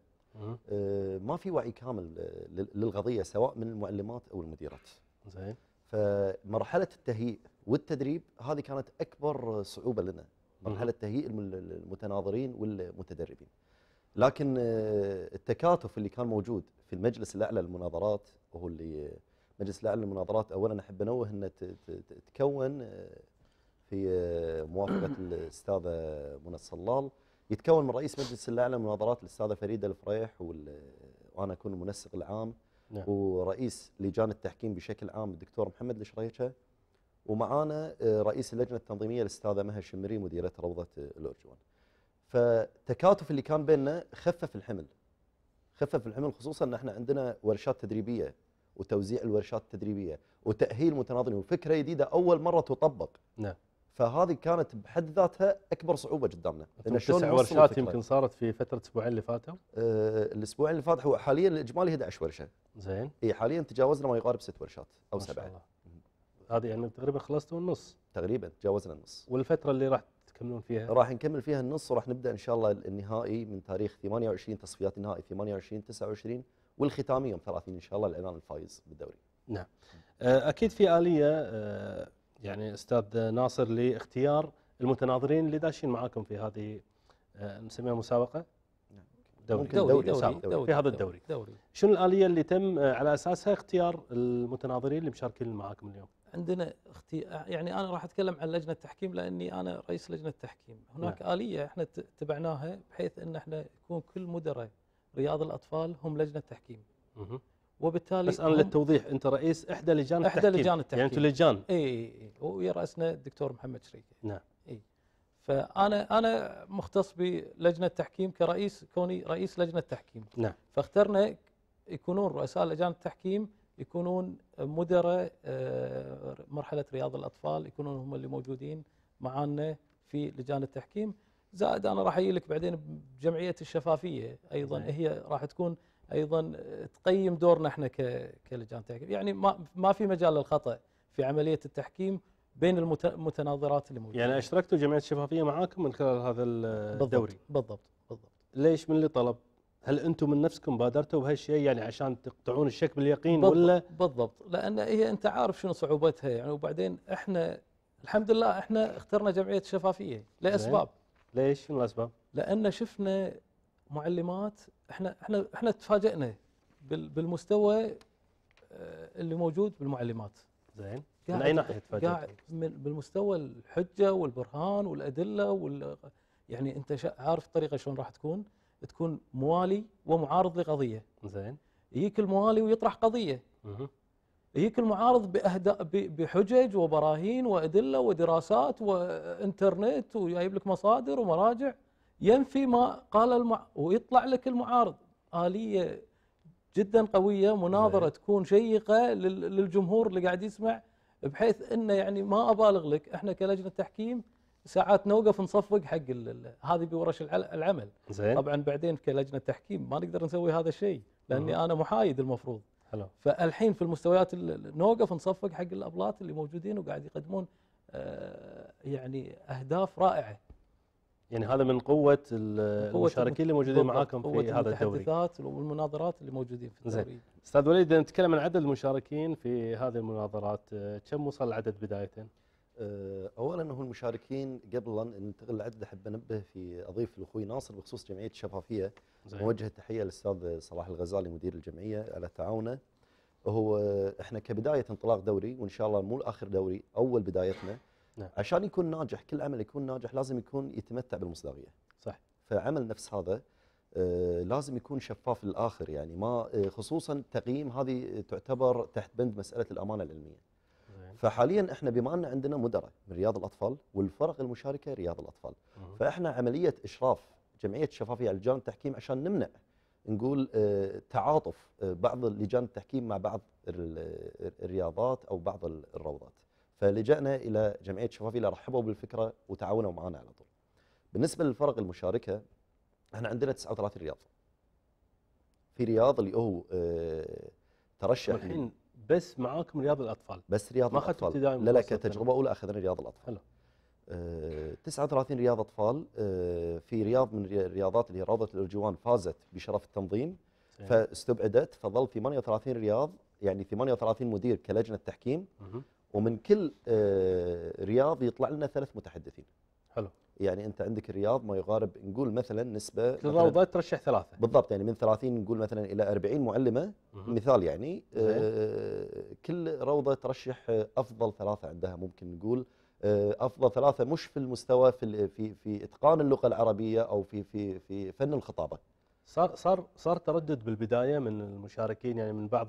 آه، ما في وعي كامل آه، للقضيه سواء من المعلمات او المديرات. زين. فمرحله التهيئ والتدريب هذه كانت اكبر صعوبه لنا مرحله تهيئ المتناظرين والمتدربين. لكن آه، التكاتف اللي كان موجود في المجلس الاعلى للمناظرات وهو اللي مجلس الاعلى للمناظرات اولا احب انوه انه تكون في موافقه الاستاذه منى الصلال يتكون من رئيس مجلس الاعلى مناظرات الاستاذه فريده الفريح وانا اكون المنسق العام نعم. ورئيس لجان التحكيم بشكل عام الدكتور محمد الشريكه ومعانا آه، رئيس اللجنه التنظيميه الاستاذه مها الشمري مديره روضه آه، الارجوان. فالتكاتف اللي كان بيننا خفف الحمل. خفف الحمل خصوصا ان احنا عندنا ورشات تدريبيه وتوزيع الورشات التدريبيه وتاهيل متناظرين وفكره جديده اول مره تطبق. نعم. فهذه كانت بحد ذاتها اكبر صعوبه قدامنا ان تسع ورشات يمكن صارت في فتره الاسبوعين اللي فاتوا آه الاسبوعين اللي فاتوا هو حاليا الاجمالي 11 ورشه زين اي حاليا تجاوزنا ما يقارب ست ورشات او سبعه هذه يعني تقريبا خلصتوا النص تقريبا تجاوزنا النص والفتره اللي راح تكملون فيها راح نكمل فيها النص وراح نبدا ان شاء الله النهائي من تاريخ 28 تصفيات النهائي 28 29 والختامي يوم 30 ان شاء الله الاعلان الفايز بالدوري نعم آه، اكيد في اليه أه يعني استاذ ناصر لاختيار المتناظرين اللي داشين معاكم في هذه آه، نسميها مسابقه نعم. دوري دوري, دوري, دوري, دوري في هذا الدوري دوري شنو الاليه اللي تم آه، على اساسها اختيار المتناظرين اللي مشاركين معاكم اليوم؟ عندنا اختي... يعني انا راح اتكلم عن لجنه التحكيم لاني انا رئيس لجنه التحكيم، هناك نعم. اليه احنا اتبعناها بحيث ان احنا يكون كل مدراء رياض الاطفال هم لجنه تحكيم. مه. وبالتالي بس انا للتوضيح انت رئيس احدى لجان احدى التحكيم. لجان يعني التحكيم يعني انتم لجان اي اي ويراسنا الدكتور محمد شريكي نعم اي فانا انا مختص بلجنه التحكيم كرئيس كوني رئيس لجنه تحكيم نعم فاخترنا يكونون رؤساء لجان التحكيم يكونون مدراء آه، مرحله رياض الاطفال يكونون هم اللي موجودين معانا في لجان التحكيم زائد انا راح اجي لك بعدين بجمعيه الشفافيه ايضا نعم. هي راح تكون ايضا آه، تقيم دورنا احنا كلجان تحكيم يعني ما ما في مجال للخطا في عمليه التحكيم بين المتناظرات اللي موجوده يعني اشتركتوا جمعيه الشفافيه معاكم من خلال هذا الدوري بالضبط بالضبط بالضبط ليش من اللي طلب هل انتم من نفسكم بادرتوا بهالشيء يعني عشان تقطعون الشك باليقين بالضبط ولا بالضبط لان هي انت عارف شنو صعوبتها يعني وبعدين احنا الحمد لله احنا اخترنا جمعيه الشفافيه لاسباب ليش شنو الاسباب؟ لان شفنا معلمات احنا احنا احنا تفاجئنا بالمستوى آه، اللي موجود بالمعلمات زين من اي ناحيه تفاجئت؟ بالمستوى الحجه والبرهان والادله وال يعني انت عارف الطريقه شلون راح تكون؟ تكون موالي ومعارض لقضيه زين يجيك الموالي ويطرح قضيه يجيك المعارض بأهداء بحجج وبراهين وادله ودراسات وانترنت وجايب لك مصادر ومراجع ينفي ما قال المع... ويطلع لك المعارض آلية جدا قوية مناظرة نعم. تكون شيقة للجمهور اللي قاعد يسمع بحيث انه يعني ما ابالغ لك احنا كلجنه تحكيم ساعات نوقف نصفق حق هذه بورش العمل زين. طبعا بعدين كلجنه تحكيم ما نقدر نسوي هذا الشيء لاني مم. انا محايد المفروض حلو. فالحين في المستويات نوقف نصفق حق الأبلات اللي موجودين وقاعد يقدمون آه يعني اهداف رائعه يعني هذا من قوه المشاركين اللي موجودين معاكم في قوة هذا الدوري قوة التحدثات والمناظرات اللي موجودين في الدوري زين استاذ وليد نتكلم عن عدد المشاركين في هذه المناظرات آه، كم وصل العدد بدايه؟ آه، اولا هو المشاركين قبل ان ننتقل للعدد احب انبه في اضيف لاخوي ناصر بخصوص جمعيه الشفافيه نوجه التحيه للاستاذ صلاح الغزالي مدير الجمعيه على تعاونه هو احنا كبدايه انطلاق دوري وان شاء الله مو اخر دوري اول بدايتنا نعم. عشان يكون ناجح كل عمل يكون ناجح لازم يكون يتمتع بالمصداقيه صح فعمل نفس هذا آه، لازم يكون شفاف للاخر يعني ما آه، خصوصا تقييم هذه تعتبر تحت بند مساله الامانه العلميه نعم. فحاليا احنا بما ان عندنا مدراء من رياض الاطفال والفرق المشاركه رياض الاطفال فاحنا عمليه اشراف جمعيه الشفافيه على لجان التحكيم عشان نمنع نقول آه، تعاطف بعض لجان التحكيم مع بعض الرياضات او بعض الروضات فلجأنا إلى جمعية شفافي لرحبوا بالفكرة وتعاونوا معنا على طول بالنسبة للفرق المشاركة احنا عندنا 39 رياض في رياض اللي هو اه ترشح الحين بس معاكم رياض الاطفال بس رياض ما الاطفال لا لا كتجربه اولى اخذنا رياض الاطفال حلو. آه 39 رياض اطفال آه في رياض من الرياضات اللي روضه الارجوان فازت بشرف التنظيم فاستبعدت فظل 38 رياض يعني 38 مدير كلجنه تحكيم ومن كل آه، رياض يطلع لنا ثلاث متحدثين حلو يعني انت عندك الرياض ما يقارب نقول مثلا نسبه كل روضه ترشح ثلاثه بالضبط يعني من 30 نقول مثلا الى 40 معلمه مه. مثال يعني آه كل روضه ترشح افضل ثلاثه عندها ممكن نقول آه افضل ثلاثه مش في المستوى في في في اتقان اللغه العربيه او في في في فن الخطابه صار صار صار تردد بالبدايه من المشاركين يعني من بعض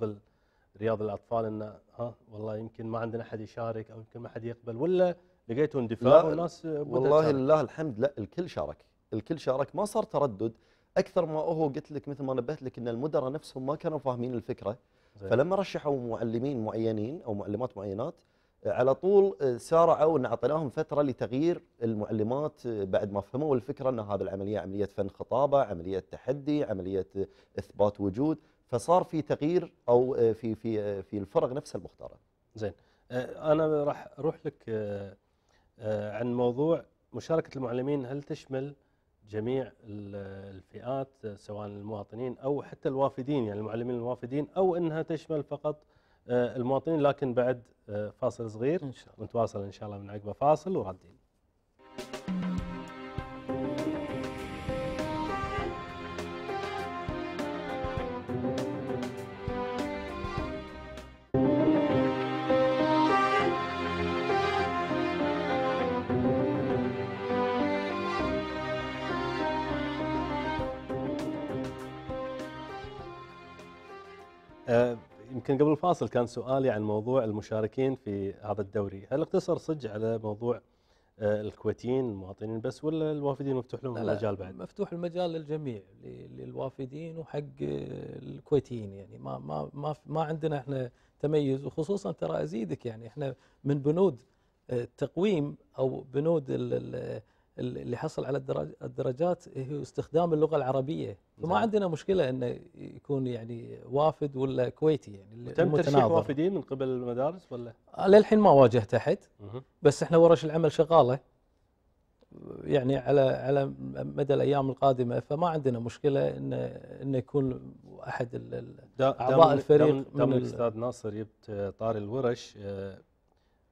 رياض الاطفال ان ها والله يمكن ما عندنا حد يشارك او يمكن ما حد يقبل ولا لقيتوا اندفاع والناس والله لله الحمد لا الكل شارك الكل شارك ما صار تردد اكثر ما هو قلت لك مثل ما نبهت لك ان المدراء نفسهم ما كانوا فاهمين الفكره زي. فلما رشحوا معلمين معينين او معلمات معينات آه، على طول آه، سارعوا ان اعطيناهم فتره لتغيير المعلمات آه، بعد ما فهموا الفكره ان هذه العمليه عمليه فن خطابه، عمليه تحدي، عمليه اثبات وجود، فصار في تغيير او آه، في في آه، في الفرق نفسها المختاره زين آه، انا راح اروح لك عن موضوع مشاركه المعلمين هل تشمل جميع الفئات سواء المواطنين او حتى الوافدين يعني المعلمين الوافدين او انها تشمل فقط المواطنين لكن بعد فاصل صغير إن شاء الله. ونتواصل ان شاء الله من عقبه فاصل وردين يمكن قبل الفاصل كان سؤالي عن موضوع المشاركين في هذا الدوري هل اقتصر صج على موضوع آه، الكويتيين المواطنين بس ولا الوافدين مفتوح لهم المجال بعد؟ مفتوح المجال للجميع للوافدين وحق آه، الكويتيين يعني ما ما ما ما عندنا احنا تميز وخصوصا ترى ازيدك يعني احنا من بنود آه، التقويم او بنود ال ال اللي حصل على الدرجات هي استخدام اللغه العربيه فما نعم. عندنا مشكله انه يكون يعني وافد ولا كويتي يعني تم ترشيح وافدين من قبل المدارس ولا آه، للحين ما واجهت احد بس احنا ورش العمل شغاله يعني على على مدى الايام القادمه فما عندنا مشكله ان ان يكون احد اعضاء الفريق دام الاستاذ ناصر جبت طار الورش آه،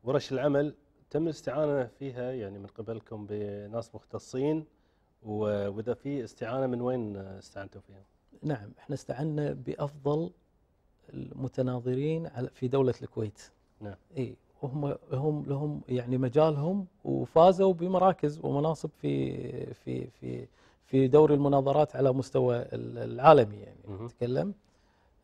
ورش العمل تم الاستعانه فيها يعني من قبلكم بناس مختصين واذا في استعانه من وين استعنتوا فيها؟ نعم احنا استعنا بافضل المتناظرين في دوله الكويت. نعم. اي وهم هم لهم يعني مجالهم وفازوا بمراكز ومناصب في في في في دوري المناظرات على مستوى العالمي يعني نتكلم.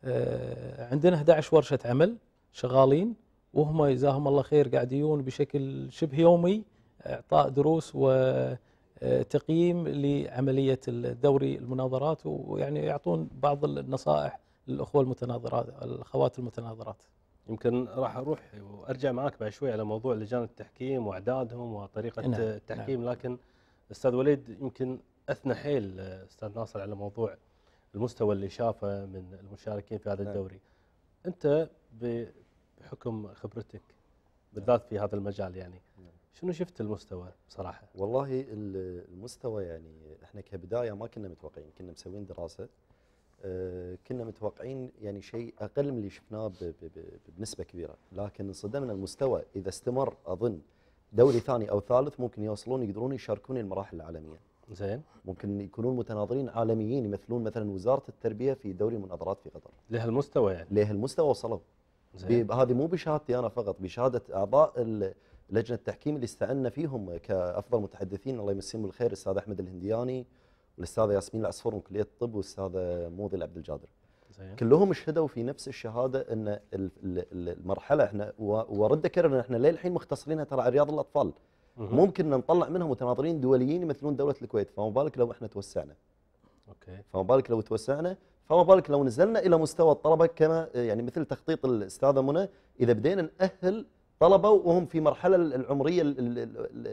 آه، عندنا 11 ورشه عمل شغالين وهم جزاهم الله خير قاعد يجون بشكل شبه يومي اعطاء دروس وتقييم لعمليه الدوري المناظرات ويعني يعطون بعض النصائح للاخوه المتناظرات الاخوات المتناظرات. يمكن راح اروح وارجع معاك بعد شوي على موضوع لجان التحكيم واعدادهم وطريقه نعم. نعم. التحكيم نعم. لكن استاذ وليد يمكن اثنى حيل استاذ ناصر على موضوع المستوى اللي شافه من المشاركين في هذا نعم. الدوري. انت بحكم خبرتك بالذات في هذا المجال يعني شنو شفت المستوى بصراحه؟ والله المستوى يعني احنا كبدايه ما كنا متوقعين كنا مسوين دراسه اه كنا متوقعين يعني شيء اقل من اللي شفناه بنسبه كبيره لكن انصدمنا المستوى اذا استمر اظن دوري ثاني او ثالث ممكن يوصلون يقدرون يشاركون المراحل العالميه زين ممكن يكونون متناظرين عالميين يمثلون مثلا وزاره التربيه في دوري المناظرات في قطر لهالمستوى يعني لهالمستوى وصلوا هذه مو بشهادتي انا فقط بشهاده اعضاء لجنه التحكيم اللي استعنا فيهم كافضل متحدثين الله يمسيهم بالخير الاستاذ احمد الهندياني والاستاذه ياسمين العصفور من كليه الطب والاستاذ موضي عبد الجادر زين. كلهم شهدوا في نفس الشهاده ان المرحله احنا وارد اكرر ان احنا للحين مختصرينها ترى على رياض الاطفال ممكن نطلع منهم متناظرين دوليين يمثلون دوله الكويت فما بالك لو احنا توسعنا اوكي فما بالك لو توسعنا فما بالك لو نزلنا الى مستوى الطلبه كما يعني مثل تخطيط الاستاذه منى اذا بدينا ناهل طلبه وهم في مرحله العمريه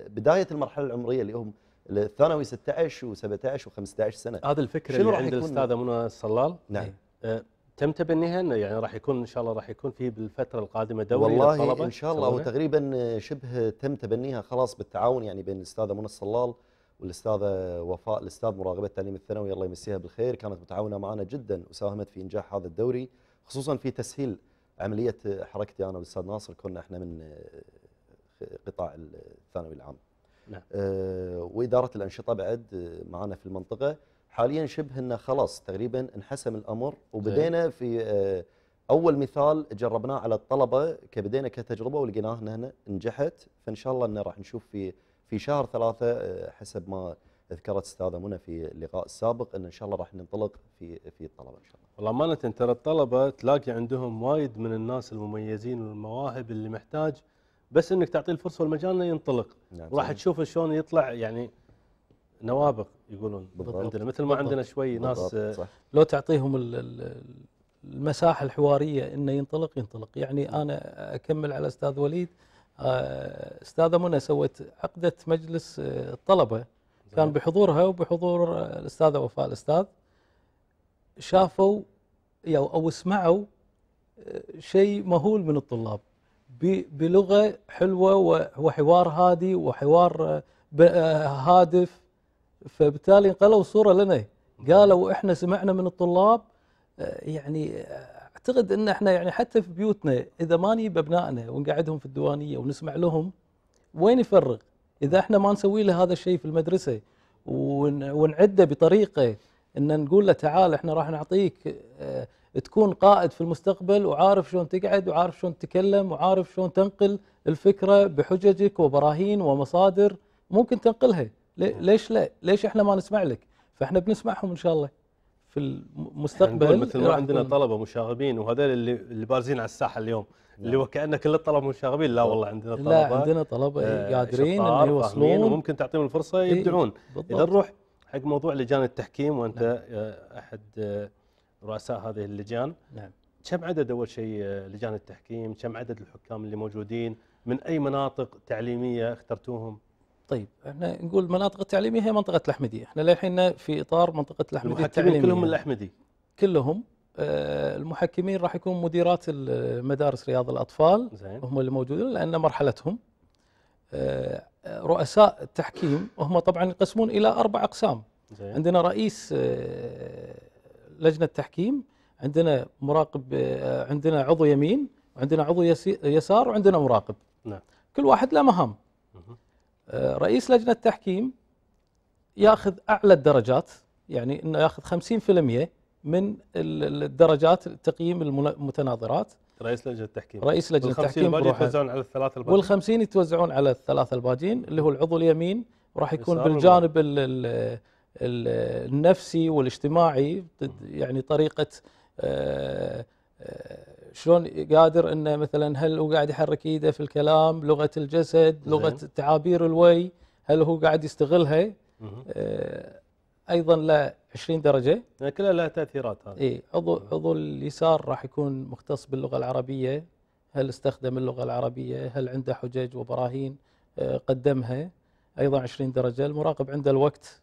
بدايه المرحله العمريه اللي هم الثانوي 16 و17 و15 سنه هذا الفكره اللي عند الاستاذه منى الصلال نعم إيه. أه تم تبنيها انه يعني راح يكون ان شاء الله راح يكون في بالفتره القادمه دوري والله ان شاء الله وتقريبا شبه تم تبنيها خلاص بالتعاون يعني بين الاستاذه منى الصلال والاستاذه وفاء الاستاذ مراقبه التعليم الثانوي الله يمسيها بالخير كانت متعاونه معنا جدا وساهمت في انجاح هذا الدوري خصوصا في تسهيل عمليه حركتي انا والاستاذ ناصر كنا احنا من آه، قطاع الثانوي العام. نعم. آه واداره الانشطه بعد آه، معنا في المنطقه حاليا شبه انه خلاص تقريبا انحسم الامر وبدينا طيب. في آه اول مثال جربناه على الطلبه كبدينا كتجربه ولقيناه هنا نجحت فان شاء الله انه راح نشوف في في شهر ثلاثة آه، حسب ما ذكرت استاذه منى في اللقاء السابق ان ان شاء الله راح ننطلق في في الطلبه ان شاء الله. والله امانه ترى الطلبه تلاقي عندهم وايد من الناس المميزين والمواهب اللي محتاج بس انك تعطيه الفرصه والمجال انه ينطلق نعم راح تشوف شلون يطلع يعني نوابغ يقولون بالضبط عندنا مثل ما عندنا شوي ناس آه، لو تعطيهم المساحه الحواريه انه ينطلق ينطلق يعني انا اكمل على استاذ وليد آه، استاذه منى سوت عقده مجلس آه، الطلبه كان بحضورها وبحضور آه، الاستاذه وفاء الاستاذ شافوا او او سمعوا شيء مهول من الطلاب بلغه حلوه وحوار هادي وحوار هادف فبالتالي انقلوا صوره لنا قالوا احنا سمعنا من الطلاب يعني اعتقد ان احنا يعني حتى في بيوتنا اذا ما نجيب ابنائنا ونقعدهم في الديوانيه ونسمع لهم وين يفرغ؟ اذا احنا ما نسوي له هذا الشيء في المدرسه ونعده بطريقه ان نقول له تعال احنا راح نعطيك آه، تكون قائد في المستقبل وعارف شلون تقعد وعارف شلون تتكلم وعارف شلون تنقل الفكره بحججك وبراهين ومصادر ممكن تنقلها ليش لا؟ ليش احنا ما نسمع لك؟ فاحنا بنسمعهم ان شاء الله. في المستقبل يعني مثل ما عندنا طلبه مشاغبين وهذول اللي اللي بارزين على الساحه اليوم لا. نعم. اللي هو كل الطلبه مشاغبين لا والله عندنا طلبه لا عندنا طلبه آه قادرين انه يوصلون وممكن تعطيهم الفرصه إيه، يبدعون إيه اذا نروح حق موضوع لجان التحكيم وانت نعم. آه، احد آه، رؤساء هذه اللجان نعم كم عدد اول شيء آه، لجان التحكيم كم عدد الحكام اللي موجودين من اي مناطق تعليميه اخترتوهم طيب احنا نقول المناطق التعليميه هي منطقه الاحمديه، احنا للحين في اطار منطقه الاحمديه التعليميه كلهم من الاحمدي كلهم آه، المحكمين راح يكون مديرات مدارس رياض الاطفال زين. هم اللي موجودين لان مرحلتهم آه، رؤساء التحكيم هم طبعا ينقسمون الى اربع اقسام زين. عندنا رئيس آه، لجنه تحكيم عندنا مراقب عندنا عضو يمين وعندنا عضو يسار وعندنا مراقب نعم. كل واحد له مهام آه، رئيس لجنه التحكيم ياخذ اعلى الدرجات يعني انه ياخذ 50% من الدرجات تقييم المتناظرات رئيس لجنه التحكيم رئيس لجنه التحكيم يتوزعون على الثلاثه الباجين وال50 يتوزعون على الثلاثه الباجين اللي هو العضو اليمين وراح يكون بالجانب الـ الـ النفسي والاجتماعي يعني طريقه آه، آه، شلون قادر انه مثلا هل هو قاعد يحرك ايده في الكلام لغه الجسد لغه تعابير الوي هل هو قاعد يستغلها آه، ايضا ل 20 درجه يعني كلها لها تاثيرات هذه اي عضو عضو اليسار راح يكون مختص باللغه العربيه هل استخدم اللغه العربيه هل عنده حجج وبراهين آه، قدمها ايضا 20 درجه المراقب عنده الوقت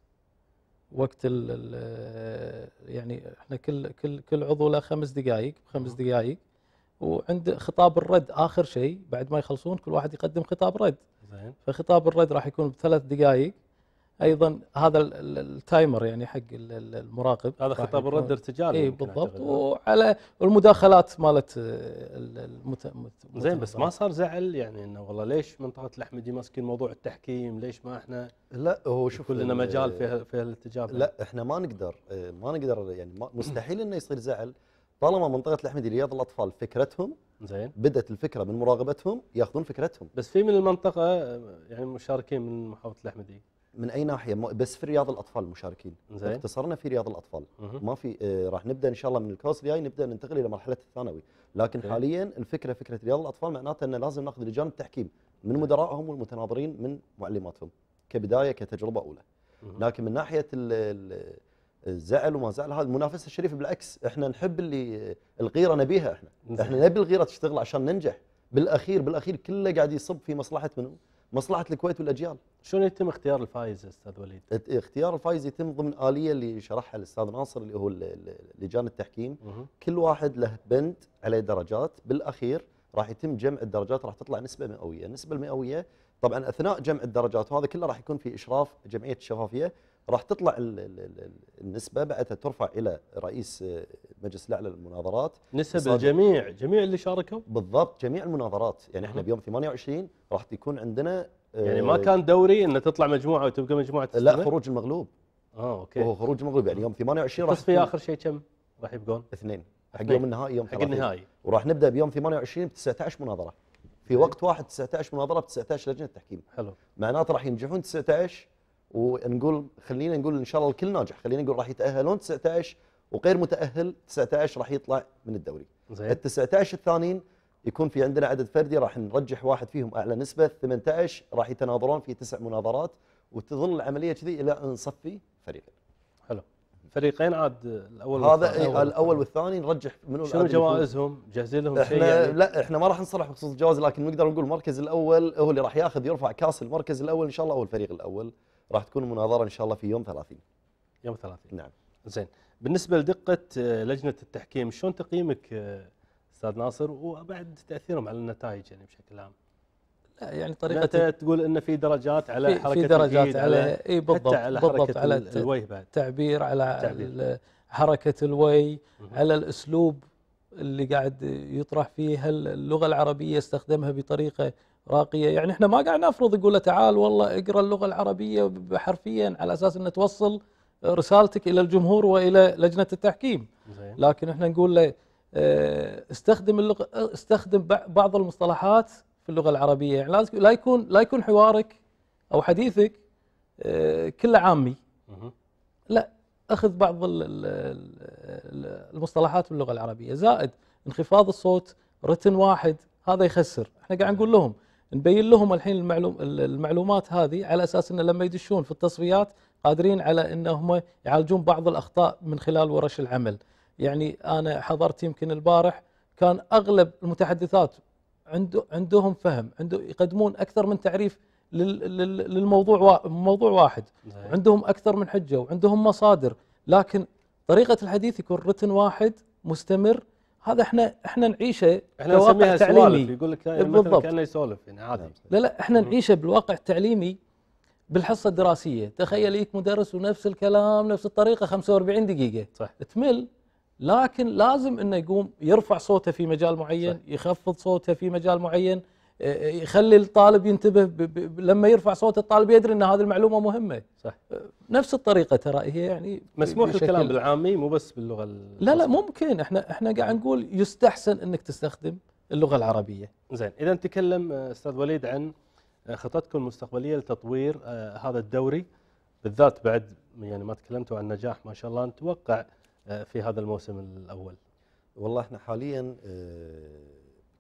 وقت ال آه، يعني احنا كل كل كل عضو له خمس دقائق بخمس دقائق وعند خطاب الرد اخر شيء بعد ما يخلصون كل واحد يقدم خطاب رد زين فخطاب الرد راح يكون بثلاث دقائق ايضا هذا التايمر يعني حق المراقب هذا خطاب الرد ارتجالي اي بالضبط وعلى المداخلات مالت المت... زين بس ما صار زعل يعني انه والله ليش منطقه الاحمدي ماسكين موضوع التحكيم ليش ما احنا لا هو شوف كلنا مجال في في الاتجاه لا احنا ما نقدر إيه، ما نقدر يعني مستحيل انه يصير زعل طالما منطقه الاحمدي رياض الاطفال فكرتهم زين بدات الفكره من مراقبتهم ياخذون فكرتهم بس في من المنطقه يعني مشاركين من محافظه الاحمدي إيه؟ من اي ناحيه بس في رياض الاطفال مشاركين زين اختصرنا في رياض الاطفال مه. ما في آه راح نبدا ان شاء الله من الكورس الجاي نبدا ننتقل الى مرحله الثانوي لكن زين. حاليا الفكره فكره رياض الاطفال معناتها انه لازم ناخذ لجان التحكيم من مدراءهم والمتناظرين من معلماتهم كبدايه كتجربه اولى مه. لكن من ناحيه ال زعل وما زعل هذه المنافسه الشريفه بالعكس احنا نحب اللي الغيره نبيها احنا نعم. احنا نبي الغيره تشتغل عشان ننجح بالاخير بالاخير كله قاعد يصب في مصلحه منو؟ مصلحه الكويت والاجيال. شلون يتم اختيار الفائز استاذ وليد؟ اختيار الفائز يتم ضمن اليه اللي شرحها الاستاذ ناصر اللي هو لجان التحكيم مه. كل واحد له بند عليه درجات بالاخير راح يتم جمع الدرجات راح تطلع نسبه مئويه، النسبه المئويه طبعا اثناء جمع الدرجات وهذا كله راح يكون في اشراف جمعيه الشفافيه راح تطلع النسبه بعدها ترفع الى رئيس المجلس آه، الاعلى للمناظرات نسب الجميع جميع اللي شاركوا بالضبط جميع المناظرات يعني احنا بيوم 28 راح تكون عندنا آه، يعني ما كان دوري ان تطلع مجموعه وتبقى مجموعه تستمر؟ لا خروج المغلوب اه اوكي هو خروج المغلوب يعني يوم 28 راح في اخر شيء كم راح يبقون؟ اثنين حق يوم النهائي يوم حق النهائي وراح نبدا بيوم 28 ب 19 مناظره في وقت واحد 19 مناظره ب 19 لجنه تحكيم حلو معناته راح ينجحون 19 ونقول خلينا نقول ان شاء الله الكل ناجح خلينا نقول راح يتاهلون 19 وغير متاهل 19 راح يطلع من الدوري زين ال 19 الثانيين يكون في عندنا عدد فردي راح نرجح واحد فيهم اعلى نسبه 18 راح يتناظرون في تسع مناظرات وتظل العمليه كذي الى ان نصفي فريقين حلو فريقين عاد الاول هذا والثاني إيه، الاول والثاني نرجح منو شنو جوائزهم؟ جاهزين لهم شيء يعني؟ لا احنا ما راح نصرح بخصوص الجوائز لكن نقدر نقول المركز الاول هو اللي راح ياخذ يرفع كاس المركز الاول ان شاء الله هو الفريق الاول راح تكون المناظره ان شاء الله في يوم 30 يوم 30 نعم زين بالنسبه لدقه آه، لجنه التحكيم شلون تقييمك آه، استاذ ناصر وبعد تاثيرهم على النتائج يعني بشكل عام لا يعني, يعني طريقه انت تقول ان في درجات على في حركه في درجات على اي بالضبط على بالضبط على الوي بعد تعبير على تعبير. حركه الوي على الاسلوب اللي قاعد يطرح فيه هل اللغه العربيه استخدمها بطريقه راقيه يعني احنا ما قاعد نفرض يقول له تعال والله اقرا اللغه العربيه حرفيا على اساس انه توصل رسالتك الى الجمهور والى لجنه التحكيم زين. لكن احنا نقول له آه، استخدم اللغه استخدم بعض المصطلحات في اللغه العربيه يعني لازم لا يكون لا يكون حوارك او حديثك آه، كله عامي لا اخذ بعض المصطلحات باللغه العربيه زائد انخفاض الصوت رتن واحد هذا يخسر احنا قاعد نقول لهم نبين لهم الحين المعلوم المعلومات هذه على اساس انه لما يدشون في التصفيات قادرين على انهم يعالجون بعض الاخطاء من خلال ورش العمل. يعني انا حضرت يمكن البارح كان اغلب المتحدثات عنده عندهم فهم، عنده يقدمون اكثر من تعريف للموضوع موضوع واحد، نعم. عندهم اكثر من حجه وعندهم مصادر، لكن طريقه الحديث يكون رتن واحد مستمر هذا احنا احنا نعيشه احنا نسميها تعليمي يقول لك يعني بالضبط كانه يسولف يعني عادي نعم. لا لا احنا نعيشه بالواقع التعليمي بالحصه الدراسيه تخيل يجيك مدرس ونفس الكلام نفس الطريقه 45 دقيقه صح تمل لكن لازم انه يقوم يرفع صوته في مجال معين صح. يخفض صوته في مجال معين يخلي الطالب ينتبه لما يرفع صوت الطالب يدري ان هذه المعلومه مهمه صح أه، نفس الطريقه ترى هي يعني مسموح الكلام بالعامي مو بس باللغه لا لا ممكن احنا احنا قاعد نقول يستحسن انك تستخدم اللغه العربيه زين اذا تكلم أه، استاذ وليد عن أه، خططكم المستقبليه لتطوير هذا الدوري بالذات بعد يعني ما تكلمتوا عن نجاح ما شاء الله نتوقع في هذا الموسم الاول والله احنا حاليا اه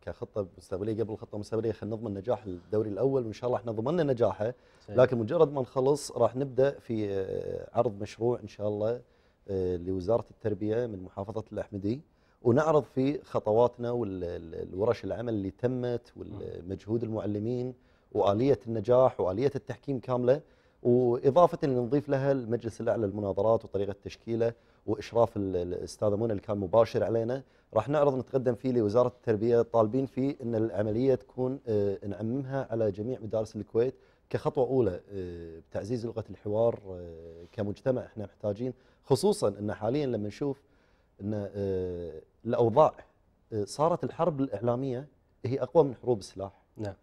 كخطه مستقبليه قبل الخطه المستقبليه خلينا نضمن نجاح الدوري الاول وان شاء الله احنا ضمننا نجاحه لكن مجرد ما نخلص راح نبدا في آه، عرض مشروع ان شاء الله آه، لوزاره التربيه من محافظه الاحمدي ونعرض فيه خطواتنا والورش العمل اللي تمت والمجهود المعلمين واليه النجاح واليه التحكيم كامله واضافه اللي نضيف لها المجلس الاعلى للمناظرات وطريقه تشكيله واشراف الاستاذه منى اللي كان مباشر علينا راح نعرض نتقدم فيه لوزاره التربيه طالبين فيه ان العمليه تكون آه، نعممها على جميع مدارس الكويت كخطوه اولى آه، بتعزيز لغه الحوار آه، كمجتمع احنا محتاجين خصوصا ان حاليا لما نشوف ان الاوضاع صارت الحرب الاعلاميه هي اقوى من حروب السلاح نعم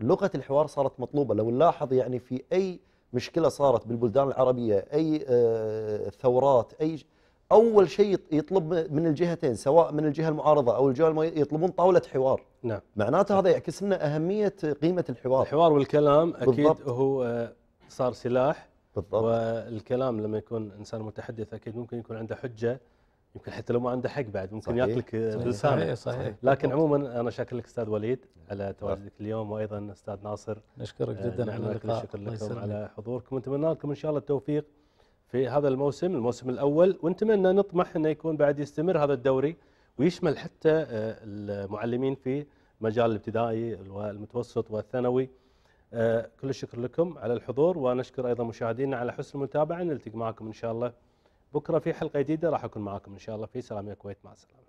لغه الحوار صارت مطلوبه لو نلاحظ يعني في اي مشكله صارت بالبلدان العربيه اي ثورات اي اول شيء يطلب من الجهتين سواء من الجهه المعارضه او الجهه المي... يطلبون طاوله حوار نعم معناته هذا يعكس لنا اهميه قيمه الحوار الحوار والكلام اكيد بالضبط. هو صار سلاح بالضبط والكلام لما يكون انسان متحدث اكيد ممكن يكون عنده حجه يمكن حتى لو ما عنده حق بعد ممكن صحيح. ياكلك بلسانه صحيح. صحيح لكن عموما انا شاكر لك استاذ وليد على تواجدك اليوم وايضا استاذ ناصر نشكرك آه، جدا على اللقاء لكم على حضوركم ونتمنى لكم ان شاء الله التوفيق في هذا الموسم الموسم الأول ونتمنى نطمح أنه يكون بعد يستمر هذا الدوري ويشمل حتى آه، المعلمين في مجال الابتدائي والمتوسط والثانوي آه، كل الشكر لكم على الحضور ونشكر أيضا مشاهدينا على حسن المتابعة نلتقي معكم إن شاء الله بكرة في حلقة جديدة راح أكون معكم إن شاء الله في سلام يا كويت مع السلامة